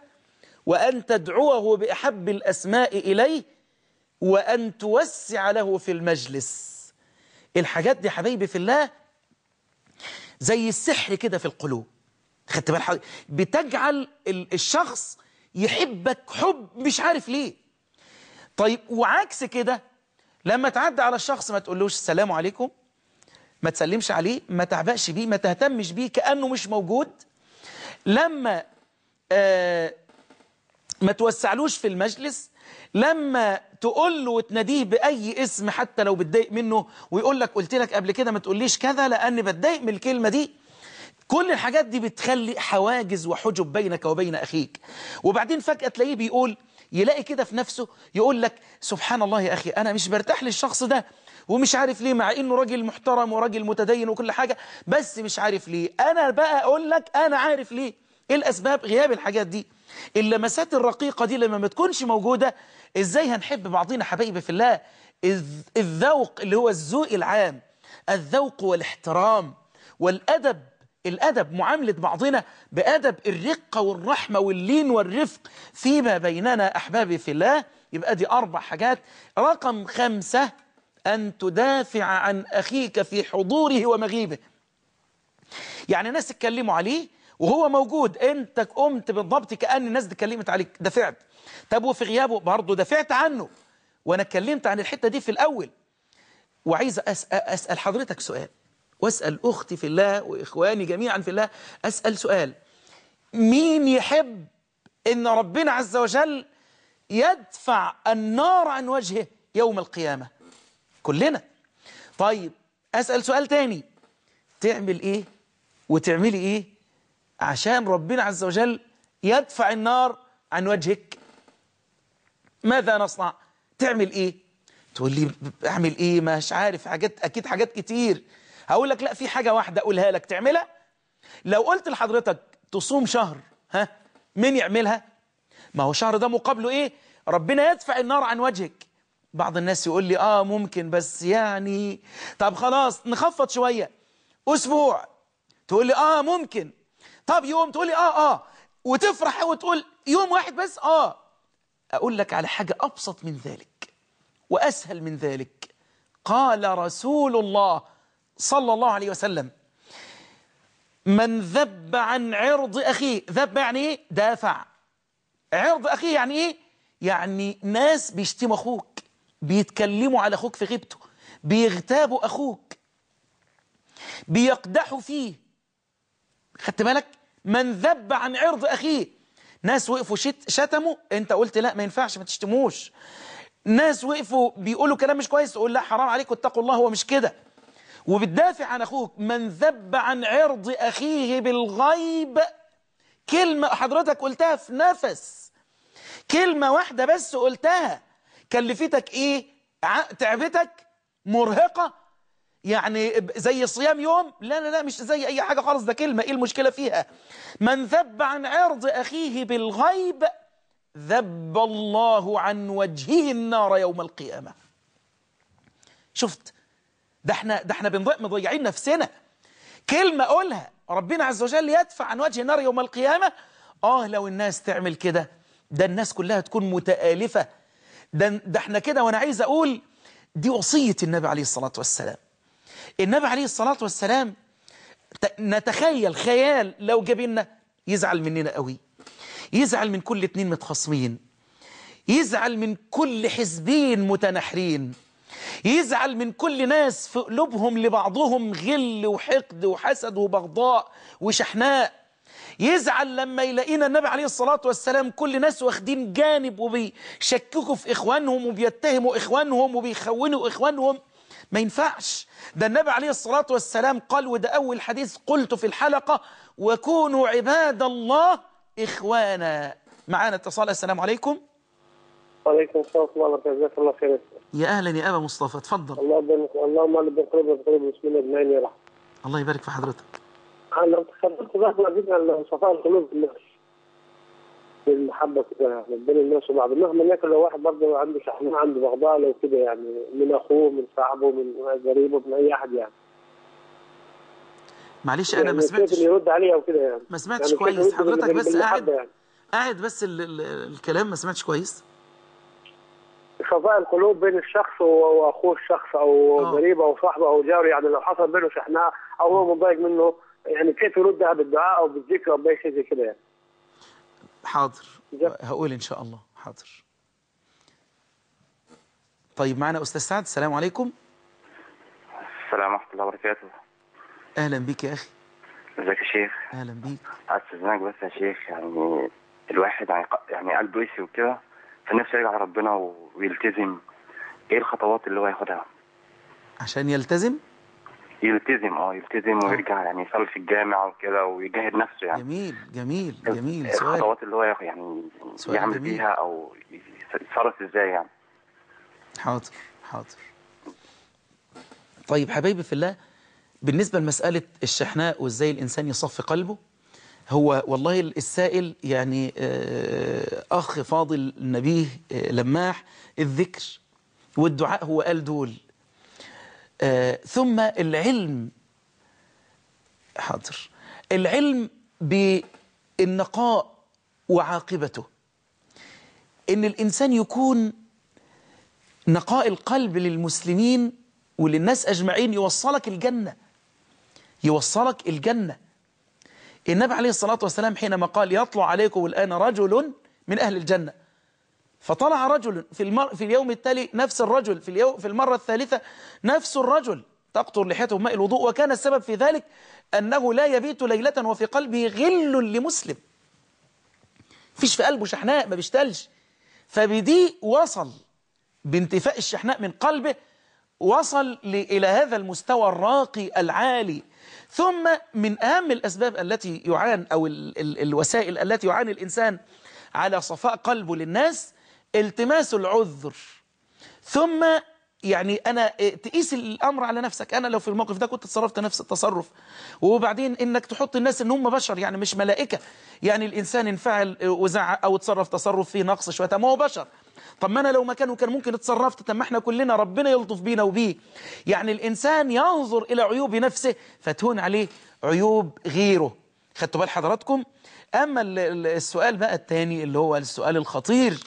وأن تدعوه بأحب الأسماء إليه وأن توسع له في المجلس الحاجات دي حبايبي في الله زي السحر كده في القلوب خدت بال بتجعل الشخص يحبك حب مش عارف ليه طيب وعكس كده لما تعدي على الشخص ما تقولوش السلام عليكم ما تسلمش عليه ما تعبقش بيه ما تهتمش بيه كأنه مش موجود لما آه ما توسعلوش في المجلس لما تقول له وتناديه بأي اسم حتى لو بتضايق منه ويقول لك قلت لك قبل كده ما تقوليش كذا لأني بتضايق من الكلمة دي كل الحاجات دي بتخلي حواجز وحجب بينك وبين أخيك وبعدين فجأة تلاقيه بيقول يلاقي كده في نفسه يقول لك سبحان الله يا أخي أنا مش برتاح للشخص ده ومش عارف ليه مع انه راجل محترم وراجل متدين وكل حاجة بس مش عارف ليه انا بقى اقول لك انا عارف ليه ايه الاسباب غياب الحاجات دي اللمسات الرقيقة دي لما ما تكونش موجودة ازاي هنحب بعضينا حبايبي في الله الذوق اللي هو الذوق العام الذوق والاحترام والادب الأدب معاملة بعضنا بأدب الرقة والرحمة واللين والرفق فيما بيننا أحبابي في الله يبقى دي أربع حاجات رقم خمسة أن تدافع عن أخيك في حضوره ومغيبه يعني ناس اتكلموا عليه وهو موجود انت قمت بالضبط كأن الناس اتكلمت عليك دافعت طب وفي غيابه برضه دافعت عنه وانا اتكلمت عن الحتة دي في الأول وعايز أسأل حضرتك سؤال واسال اختي في الله واخواني جميعا في الله اسال سؤال مين يحب ان ربنا عز وجل يدفع النار عن وجهه يوم القيامه كلنا طيب اسال سؤال تاني تعمل ايه وتعملي ايه عشان ربنا عز وجل يدفع النار عن وجهك ماذا نصنع تعمل ايه تقول لي اعمل ايه مش عارف حاجات اكيد حاجات كتير هقول لك لا في حاجه واحده اقولها لك تعملها لو قلت لحضرتك تصوم شهر ها مين يعملها ما هو شهر ده مقابله ايه ربنا يدفع النار عن وجهك بعض الناس يقول لي اه ممكن بس يعني طب خلاص نخفض شويه اسبوع تقول لي اه ممكن طب يوم تقول لي اه اه وتفرح وتقول يوم واحد بس اه اقول لك على حاجه ابسط من ذلك واسهل من ذلك قال رسول الله صلى الله عليه وسلم من ذب عن عرض أخيه ذب يعني إيه؟ دافع عرض أخيه يعني إيه؟ يعني ناس بيشتموا أخوك بيتكلموا على أخوك في غيبته بيغتابوا أخوك بيقدحوا فيه خدت بالك؟ من ذب عن عرض أخيه ناس وقفوا شت شتموا أنت قلت لا ما ينفعش ما تشتموش ناس وقفوا بيقولوا كلام مش كويس تقول لا حرام عليكم اتقوا الله هو مش كده وبتدافع عن أخوك من ذب عن عرض أخيه بالغيب كلمة حضرتك قلتها في نفس كلمة واحدة بس قلتها كلفتك إيه تعبتك مرهقة يعني زي صيام يوم لا لا لا مش زي أي حاجة خالص ده كلمة إيه المشكلة فيها من ذب عن عرض أخيه بالغيب ذب الله عن وجهه النار يوم القيامة شفت ده احنا ده احنا مضيعين نفسنا كلمة قولها ربنا عز وجل يدفع عن وجه النار يوم القيامة اه لو الناس تعمل كده ده الناس كلها تكون متآلفة ده, ده احنا كده وانا عايز اقول دي وصية النبي عليه الصلاة والسلام النبي عليه الصلاة والسلام نتخيل خيال لو جاب لنا يزعل مننا قوي يزعل من كل اتنين متخاصمين يزعل من كل حزبين متنحرين يزعل من كل ناس في قلوبهم لبعضهم غل وحقد وحسد وبغضاء وشحناء يزعل لما يلاقينا النبي عليه الصلاة والسلام كل ناس واخدين جانب وبيشككوا في إخوانهم وبيتهموا إخوانهم وبيخونوا إخوانهم ما ينفعش ده النبي عليه الصلاة والسلام قال وده أول حديث قلته في الحلقة وكونوا عباد الله إخوانا معانا اتصال السلام عليكم وعليكم السلام ورحمة الله وبركاته الله خير يا أهلا يا أبا مصطفى تفضل الله يبارك اللهم أنا بقرب بقرب بسم الله الرحمن الرحيم الله يبارك في حضرتك أنا تفضلت بقى عزيز جبنا صفاء القلوب في النفس المحبة كده بين الناس وبعض مهما ياكل لو واحد برضه عنده شحنة عنده بغضاء لو كده يعني من أخوه من صاحبه من قريبه من أي أحد يعني معلش أنا يعني ما سمعتش يرد عليا أو كده يعني ما سمعتش يعني كويس حضرتك بس قاعد يعني. قاعد بس الكلام ما سمعتش كويس صفاء القلوب بين الشخص واخوه الشخص او آه. قريبه او صاحبه او جاره يعني لو حصل بينه شحناء او هو متضايق منه يعني كيف يردها بالدعاء او بالذكر او باي شيء زي كده يعني. حاضر هقول ان شاء الله حاضر. طيب معنا استاذ سعد السلام عليكم. السلام ورحمه الله وبركاته. اهلا بك يا اخي. ازيك يا شيخ؟ اهلا بك استاذنك بس يا شيخ يعني الواحد يعني, يعني قلبه يسي وكده فالنفس يرجع لربنا ويلتزم ايه الخطوات اللي هو ياخدها عشان يلتزم يلتزم اه يلتزم آه. ويرجع يعني يصلي في الجامع وكده ويجاهد نفسه يعني جميل جميل جميل سؤال الخطوات اللي هو يعني يعمل جميل. بيها او يتصرف ازاي يعني حاضر حاضر طيب حبايبي في الله بالنسبة لمسألة الشحناء وازاي الإنسان يصفي قلبه هو والله السائل يعني آه، أخ فاضل نبيه آه، لماح الذكر والدعاء هو قال دول آه، ثم العلم حاضر العلم بالنقاء وعاقبته إن الإنسان يكون نقاء القلب للمسلمين وللناس أجمعين يوصلك الجنة يوصلك الجنة النبي عليه الصلاة والسلام حينما قال يطلع عليكم الآن رجل من أهل الجنة فطلع رجل في, المر في اليوم التالي نفس الرجل في, اليوم في المرة الثالثة نفس الرجل تقطر لحيته بماء الوضوء وكان السبب في ذلك أنه لا يبيت ليلة وفي قلبه غل لمسلم فيش في قلبه شحناء ما بيشتلش فبدي وصل بانتفاء الشحناء من قلبه وصل إلى هذا المستوى الراقي العالي ثم من أهم الأسباب التي يعان أو الـ الـ الوسائل التي يعاني الإنسان على صفاء قلبه للناس التماس العذر ثم يعني أنا تقيس الأمر على نفسك أنا لو في الموقف ده كنت تصرفت نفس التصرف وبعدين إنك تحط الناس إن هم بشر يعني مش ملائكة يعني الإنسان انفعل وزعق أو تصرف تصرف فيه نقص شوية ما هو بشر طب ما أنا لو مكانه كان ممكن اتصرفت طب ما احنا كلنا ربنا يلطف بينا وبيه يعني الإنسان ينظر إلى عيوب نفسه فتهون عليه عيوب غيره خدتوا بال حضراتكم أما السؤال بقى الثاني اللي هو السؤال الخطير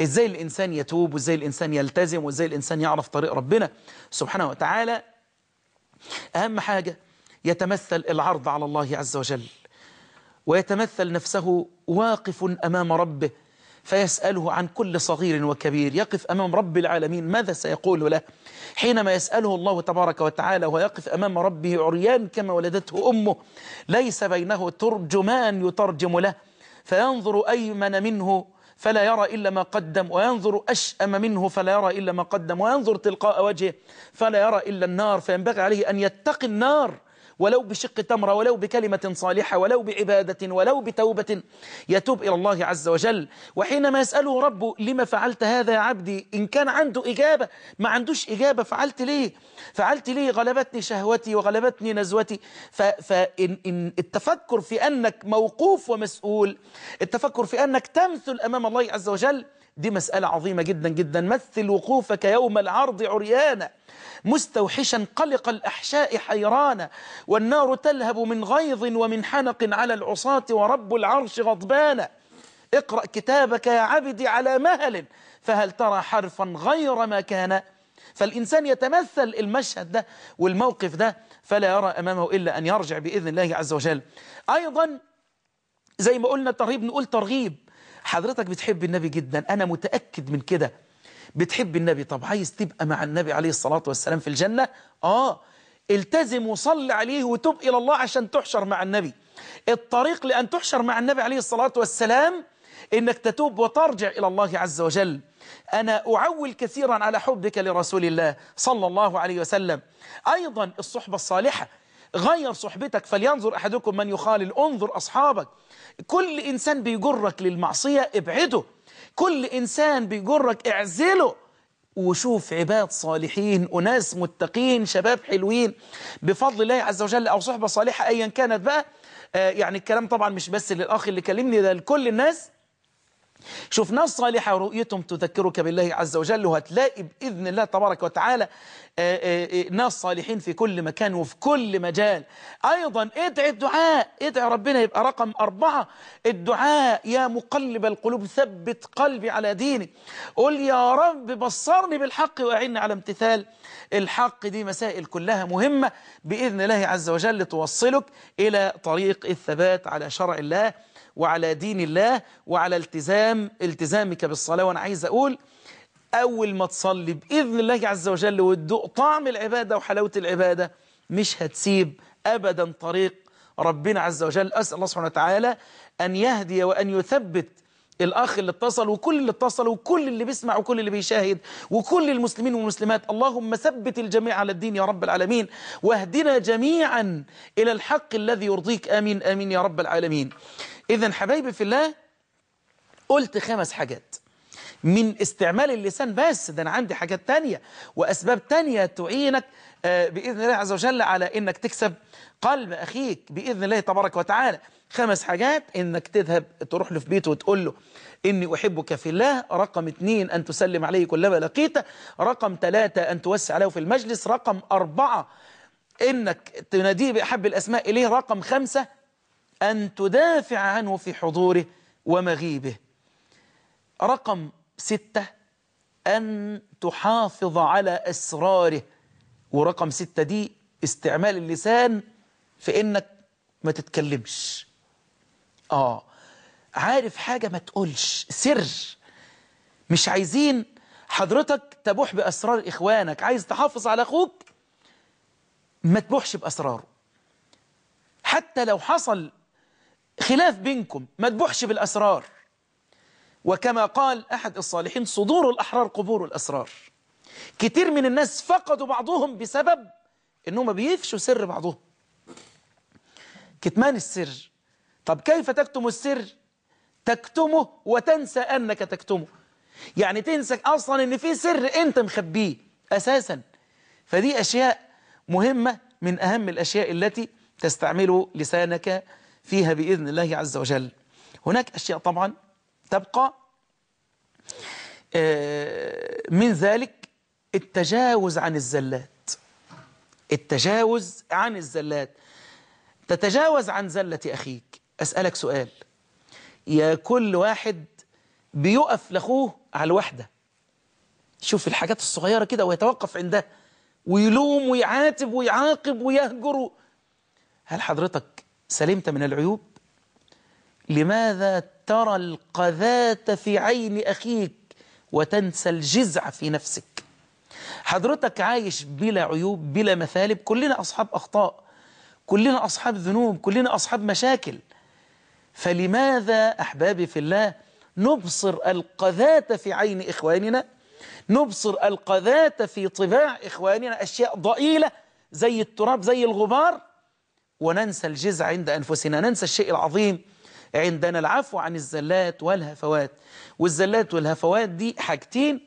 إزاي الإنسان يتوب وإزاي الإنسان يلتزم وإزاي الإنسان يعرف طريق ربنا سبحانه وتعالى أهم حاجة يتمثل العرض على الله عز وجل ويتمثل نفسه واقف أمام ربه فيسأله عن كل صغير وكبير يقف أمام رب العالمين ماذا سيقول له حينما يسأله الله تبارك وتعالى ويقف أمام ربه عريان كما ولدته أمه ليس بينه ترجمان يترجم له فينظر أيمن منه فلا يرى إلا ما قدم وينظر أشأم منه فلا يرى إلا ما قدم وينظر تلقاء وجهه فلا يرى إلا النار فينبغي عليه أن يتقي النار ولو بشق تمرة ولو بكلمة صالحة ولو بعبادة ولو بتوبة يتوب إلى الله عز وجل وحينما يسأله ربه لما فعلت هذا يا عبدي إن كان عنده إجابة ما عندوش إجابة فعلت ليه فعلت ليه غلبتني شهوتي وغلبتني نزوتي فإن التفكر في أنك موقوف ومسؤول التفكر في أنك تمثل أمام الله عز وجل دي مسألة عظيمة جدا جدا مثل وقوفك يوم العرض عريانا مستوحشا قلق الأحشاء حيرانا والنار تلهب من غيظ ومن حنق على العصاة ورب العرش غضبانا اقرأ كتابك يا عبدي على مهل فهل ترى حرفا غير ما كان فالإنسان يتمثل المشهد ده والموقف ده فلا يرى أمامه إلا أن يرجع بإذن الله عز وجل أيضا زي ما قلنا ترغيب نقول ترغيب حضرتك بتحب النبي جدا أنا متأكد من كده بتحب النبي طب عايز تبقى مع النبي عليه الصلاة والسلام في الجنة آه التزم وصل عليه وتب إلى الله عشان تحشر مع النبي الطريق لأن تحشر مع النبي عليه الصلاة والسلام إنك تتوب وترجع إلى الله عز وجل أنا أعول كثيرا على حبك لرسول الله صلى الله عليه وسلم أيضا الصحبة الصالحة غير صحبتك فلينظر أحدكم من يخالل انظر أصحابك كل إنسان بيجرك للمعصية ابعده كل إنسان بيجرك اعزله وشوف عباد صالحين أناس متقين شباب حلوين بفضل الله عز وجل أو صحبة صالحة أيا كانت بقى آه يعني الكلام طبعا مش بس للأخ اللي كلمني ده لكل الناس شوف ناس صالحة رؤيتهم تذكرك بالله عز وجل وهتلاقي بإذن الله تبارك وتعالى آه، آه، آه، ناس صالحين في كل مكان وفي كل مجال أيضا ادعي الدعاء ادعي ربنا يبقى رقم أربعة الدعاء يا مقلب القلوب ثبت قلبي على دينك قل يا رب بصرني بالحق وأعني على امتثال الحق دي مسائل كلها مهمة بإذن الله عز وجل توصلك إلى طريق الثبات على شرع الله وعلى دين الله وعلى التزام التزامك بالصلاة وأنا عايز أقول أول ما تصلي بإذن الله عز وجل وتدوق طعم العبادة وحلاوة العبادة مش هتسيب أبدا طريق ربنا عز وجل أسأل الله سبحانه وتعالى أن يهدي وأن يثبت الأخ اللي اتصل وكل اللي اتصل وكل اللي بيسمع وكل اللي بيشاهد وكل المسلمين والمسلمات اللهم ثبت الجميع على الدين يا رب العالمين واهدنا جميعا إلى الحق الذي يرضيك آمين آمين يا رب العالمين إذا حبايبي في الله قلت خمس حاجات من استعمال اللسان بس ده أنا عندي حاجات تانية وأسباب تانية تعينك آه، بإذن الله عز وجل على إنك تكسب قلب أخيك بإذن الله تبارك وتعالى خمس حاجات إنك تذهب تروح له في بيته وتقول له إني أحبك في الله رقم اثنين أن تسلم عليه كلما لقيته رقم ثلاثة أن توسع له في المجلس رقم أربعة إنك تناديه بأحب الأسماء إليه رقم خمسة أن تدافع عنه في حضوره ومغيبه رقم ستة أن تحافظ على أسراره ورقم ستة دي استعمال اللسان في إنك ما تتكلمش آه عارف حاجة ما تقولش سر مش عايزين حضرتك تبوح بأسرار إخوانك عايز تحافظ على أخوك ما تبوحش بأسراره حتى لو حصل خلاف بينكم ما تبوحش بالأسرار وكما قال أحد الصالحين صدور الأحرار قبور الأسرار كتير من الناس فقدوا بعضهم بسبب أنهم بيفشوا سر بعضهم كتمان السر طب كيف تكتم السر تكتمه وتنسى أنك تكتمه يعني تنسى أصلا أن في سر أنت مخبيه أساسا فدي أشياء مهمة من أهم الأشياء التي تستعمل لسانك فيها بإذن الله عز وجل هناك أشياء طبعا تبقى آه، من ذلك التجاوز عن الزلات التجاوز عن الزلات تتجاوز عن زلة أخيك أسألك سؤال يا كل واحد بيقف لأخوه على الوحدة شوف الحاجات الصغيرة كده ويتوقف عندها ويلوم ويعاتب ويعاقب ويهجر هل حضرتك سلمت من العيوب لماذا ترى القذاة في عين أخيك وتنسى الجزع في نفسك حضرتك عايش بلا عيوب بلا مثالب كلنا أصحاب أخطاء كلنا أصحاب ذنوب كلنا أصحاب مشاكل فلماذا أحبابي في الله نبصر القذاة في عين إخواننا نبصر القذاة في طباع إخواننا أشياء ضئيلة زي التراب زي الغبار وننسى الجزع عند أنفسنا ننسى الشيء العظيم عندنا العفو عن الزلات والهفوات والزلات والهفوات دي حاجتين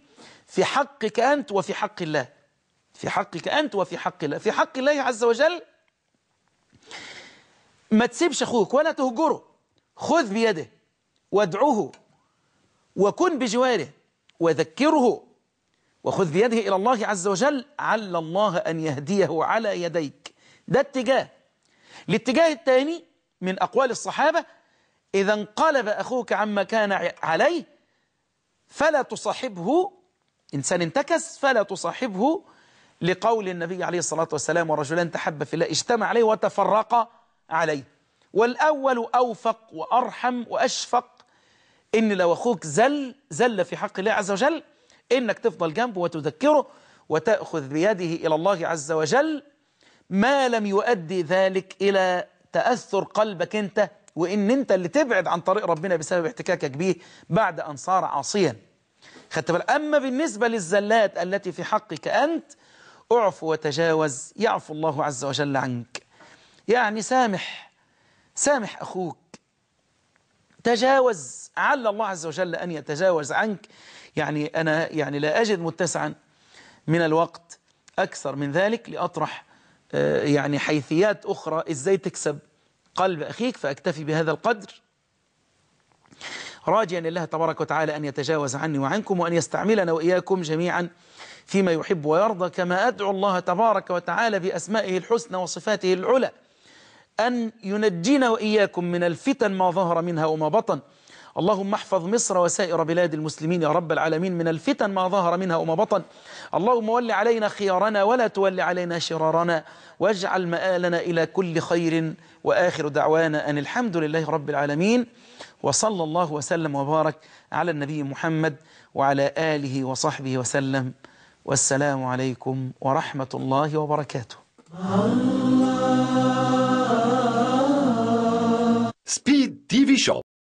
في حقك أنت وفي حق الله في حقك أنت وفي حق الله في حق الله عز وجل ما تسيبش أخوك ولا تهجره خذ بيده وادعوه وكن بجواره وذكره وخذ بيده إلى الله عز وجل عل الله أن يهديه على يديك ده اتجاه الاتجاه الثاني من أقوال الصحابة إذا انقلب أخوك عما كان عليه فلا تصاحبه إنسان انتكس فلا تصاحبه لقول النبي عليه الصلاة والسلام ورجلان تحب في الله اجتمع عليه وتفرق عليه والأول أوفق وأرحم وأشفق إن لو أخوك زل زل في حق الله عز وجل إنك تفضل جنبه وتذكره وتأخذ بيده إلى الله عز وجل ما لم يؤدي ذلك إلى تأثر قلبك أنت وإن أنت اللي تبعد عن طريق ربنا بسبب احتكاكك به بعد أن صار عاصيا خدت بالك أما بالنسبة للزلات التي في حقك أنت أعف وتجاوز يعفو الله عز وجل عنك يعني سامح سامح أخوك تجاوز عل الله عز وجل أن يتجاوز عنك يعني أنا يعني لا أجد متسعا من الوقت أكثر من ذلك لأطرح آه، يعني حيثيات أخرى إزاي تكسب قلب أخيك فأكتفي بهذا القدر راجيا لله تبارك وتعالى أن يتجاوز عني وعنكم وأن يستعملنا وإياكم جميعا فيما يحب ويرضى كما أدعو الله تبارك وتعالى بأسمائه الحسنى وصفاته العلى أن ينجينا وإياكم من الفتن ما ظهر منها وما بطن اللهم احفظ مصر وسائر بلاد المسلمين يا رب العالمين من الفتن ما ظهر منها وما بطن اللهم ول علينا خيارنا ولا تول علينا شرارنا واجعل مآلنا إلى كل خير وآخر دعوانا أن الحمد لله رب العالمين وصلى الله وسلم وبارك على النبي محمد وعلى آله وصحبه وسلم والسلام عليكم ورحمة الله وبركاته سبيد تي في شوب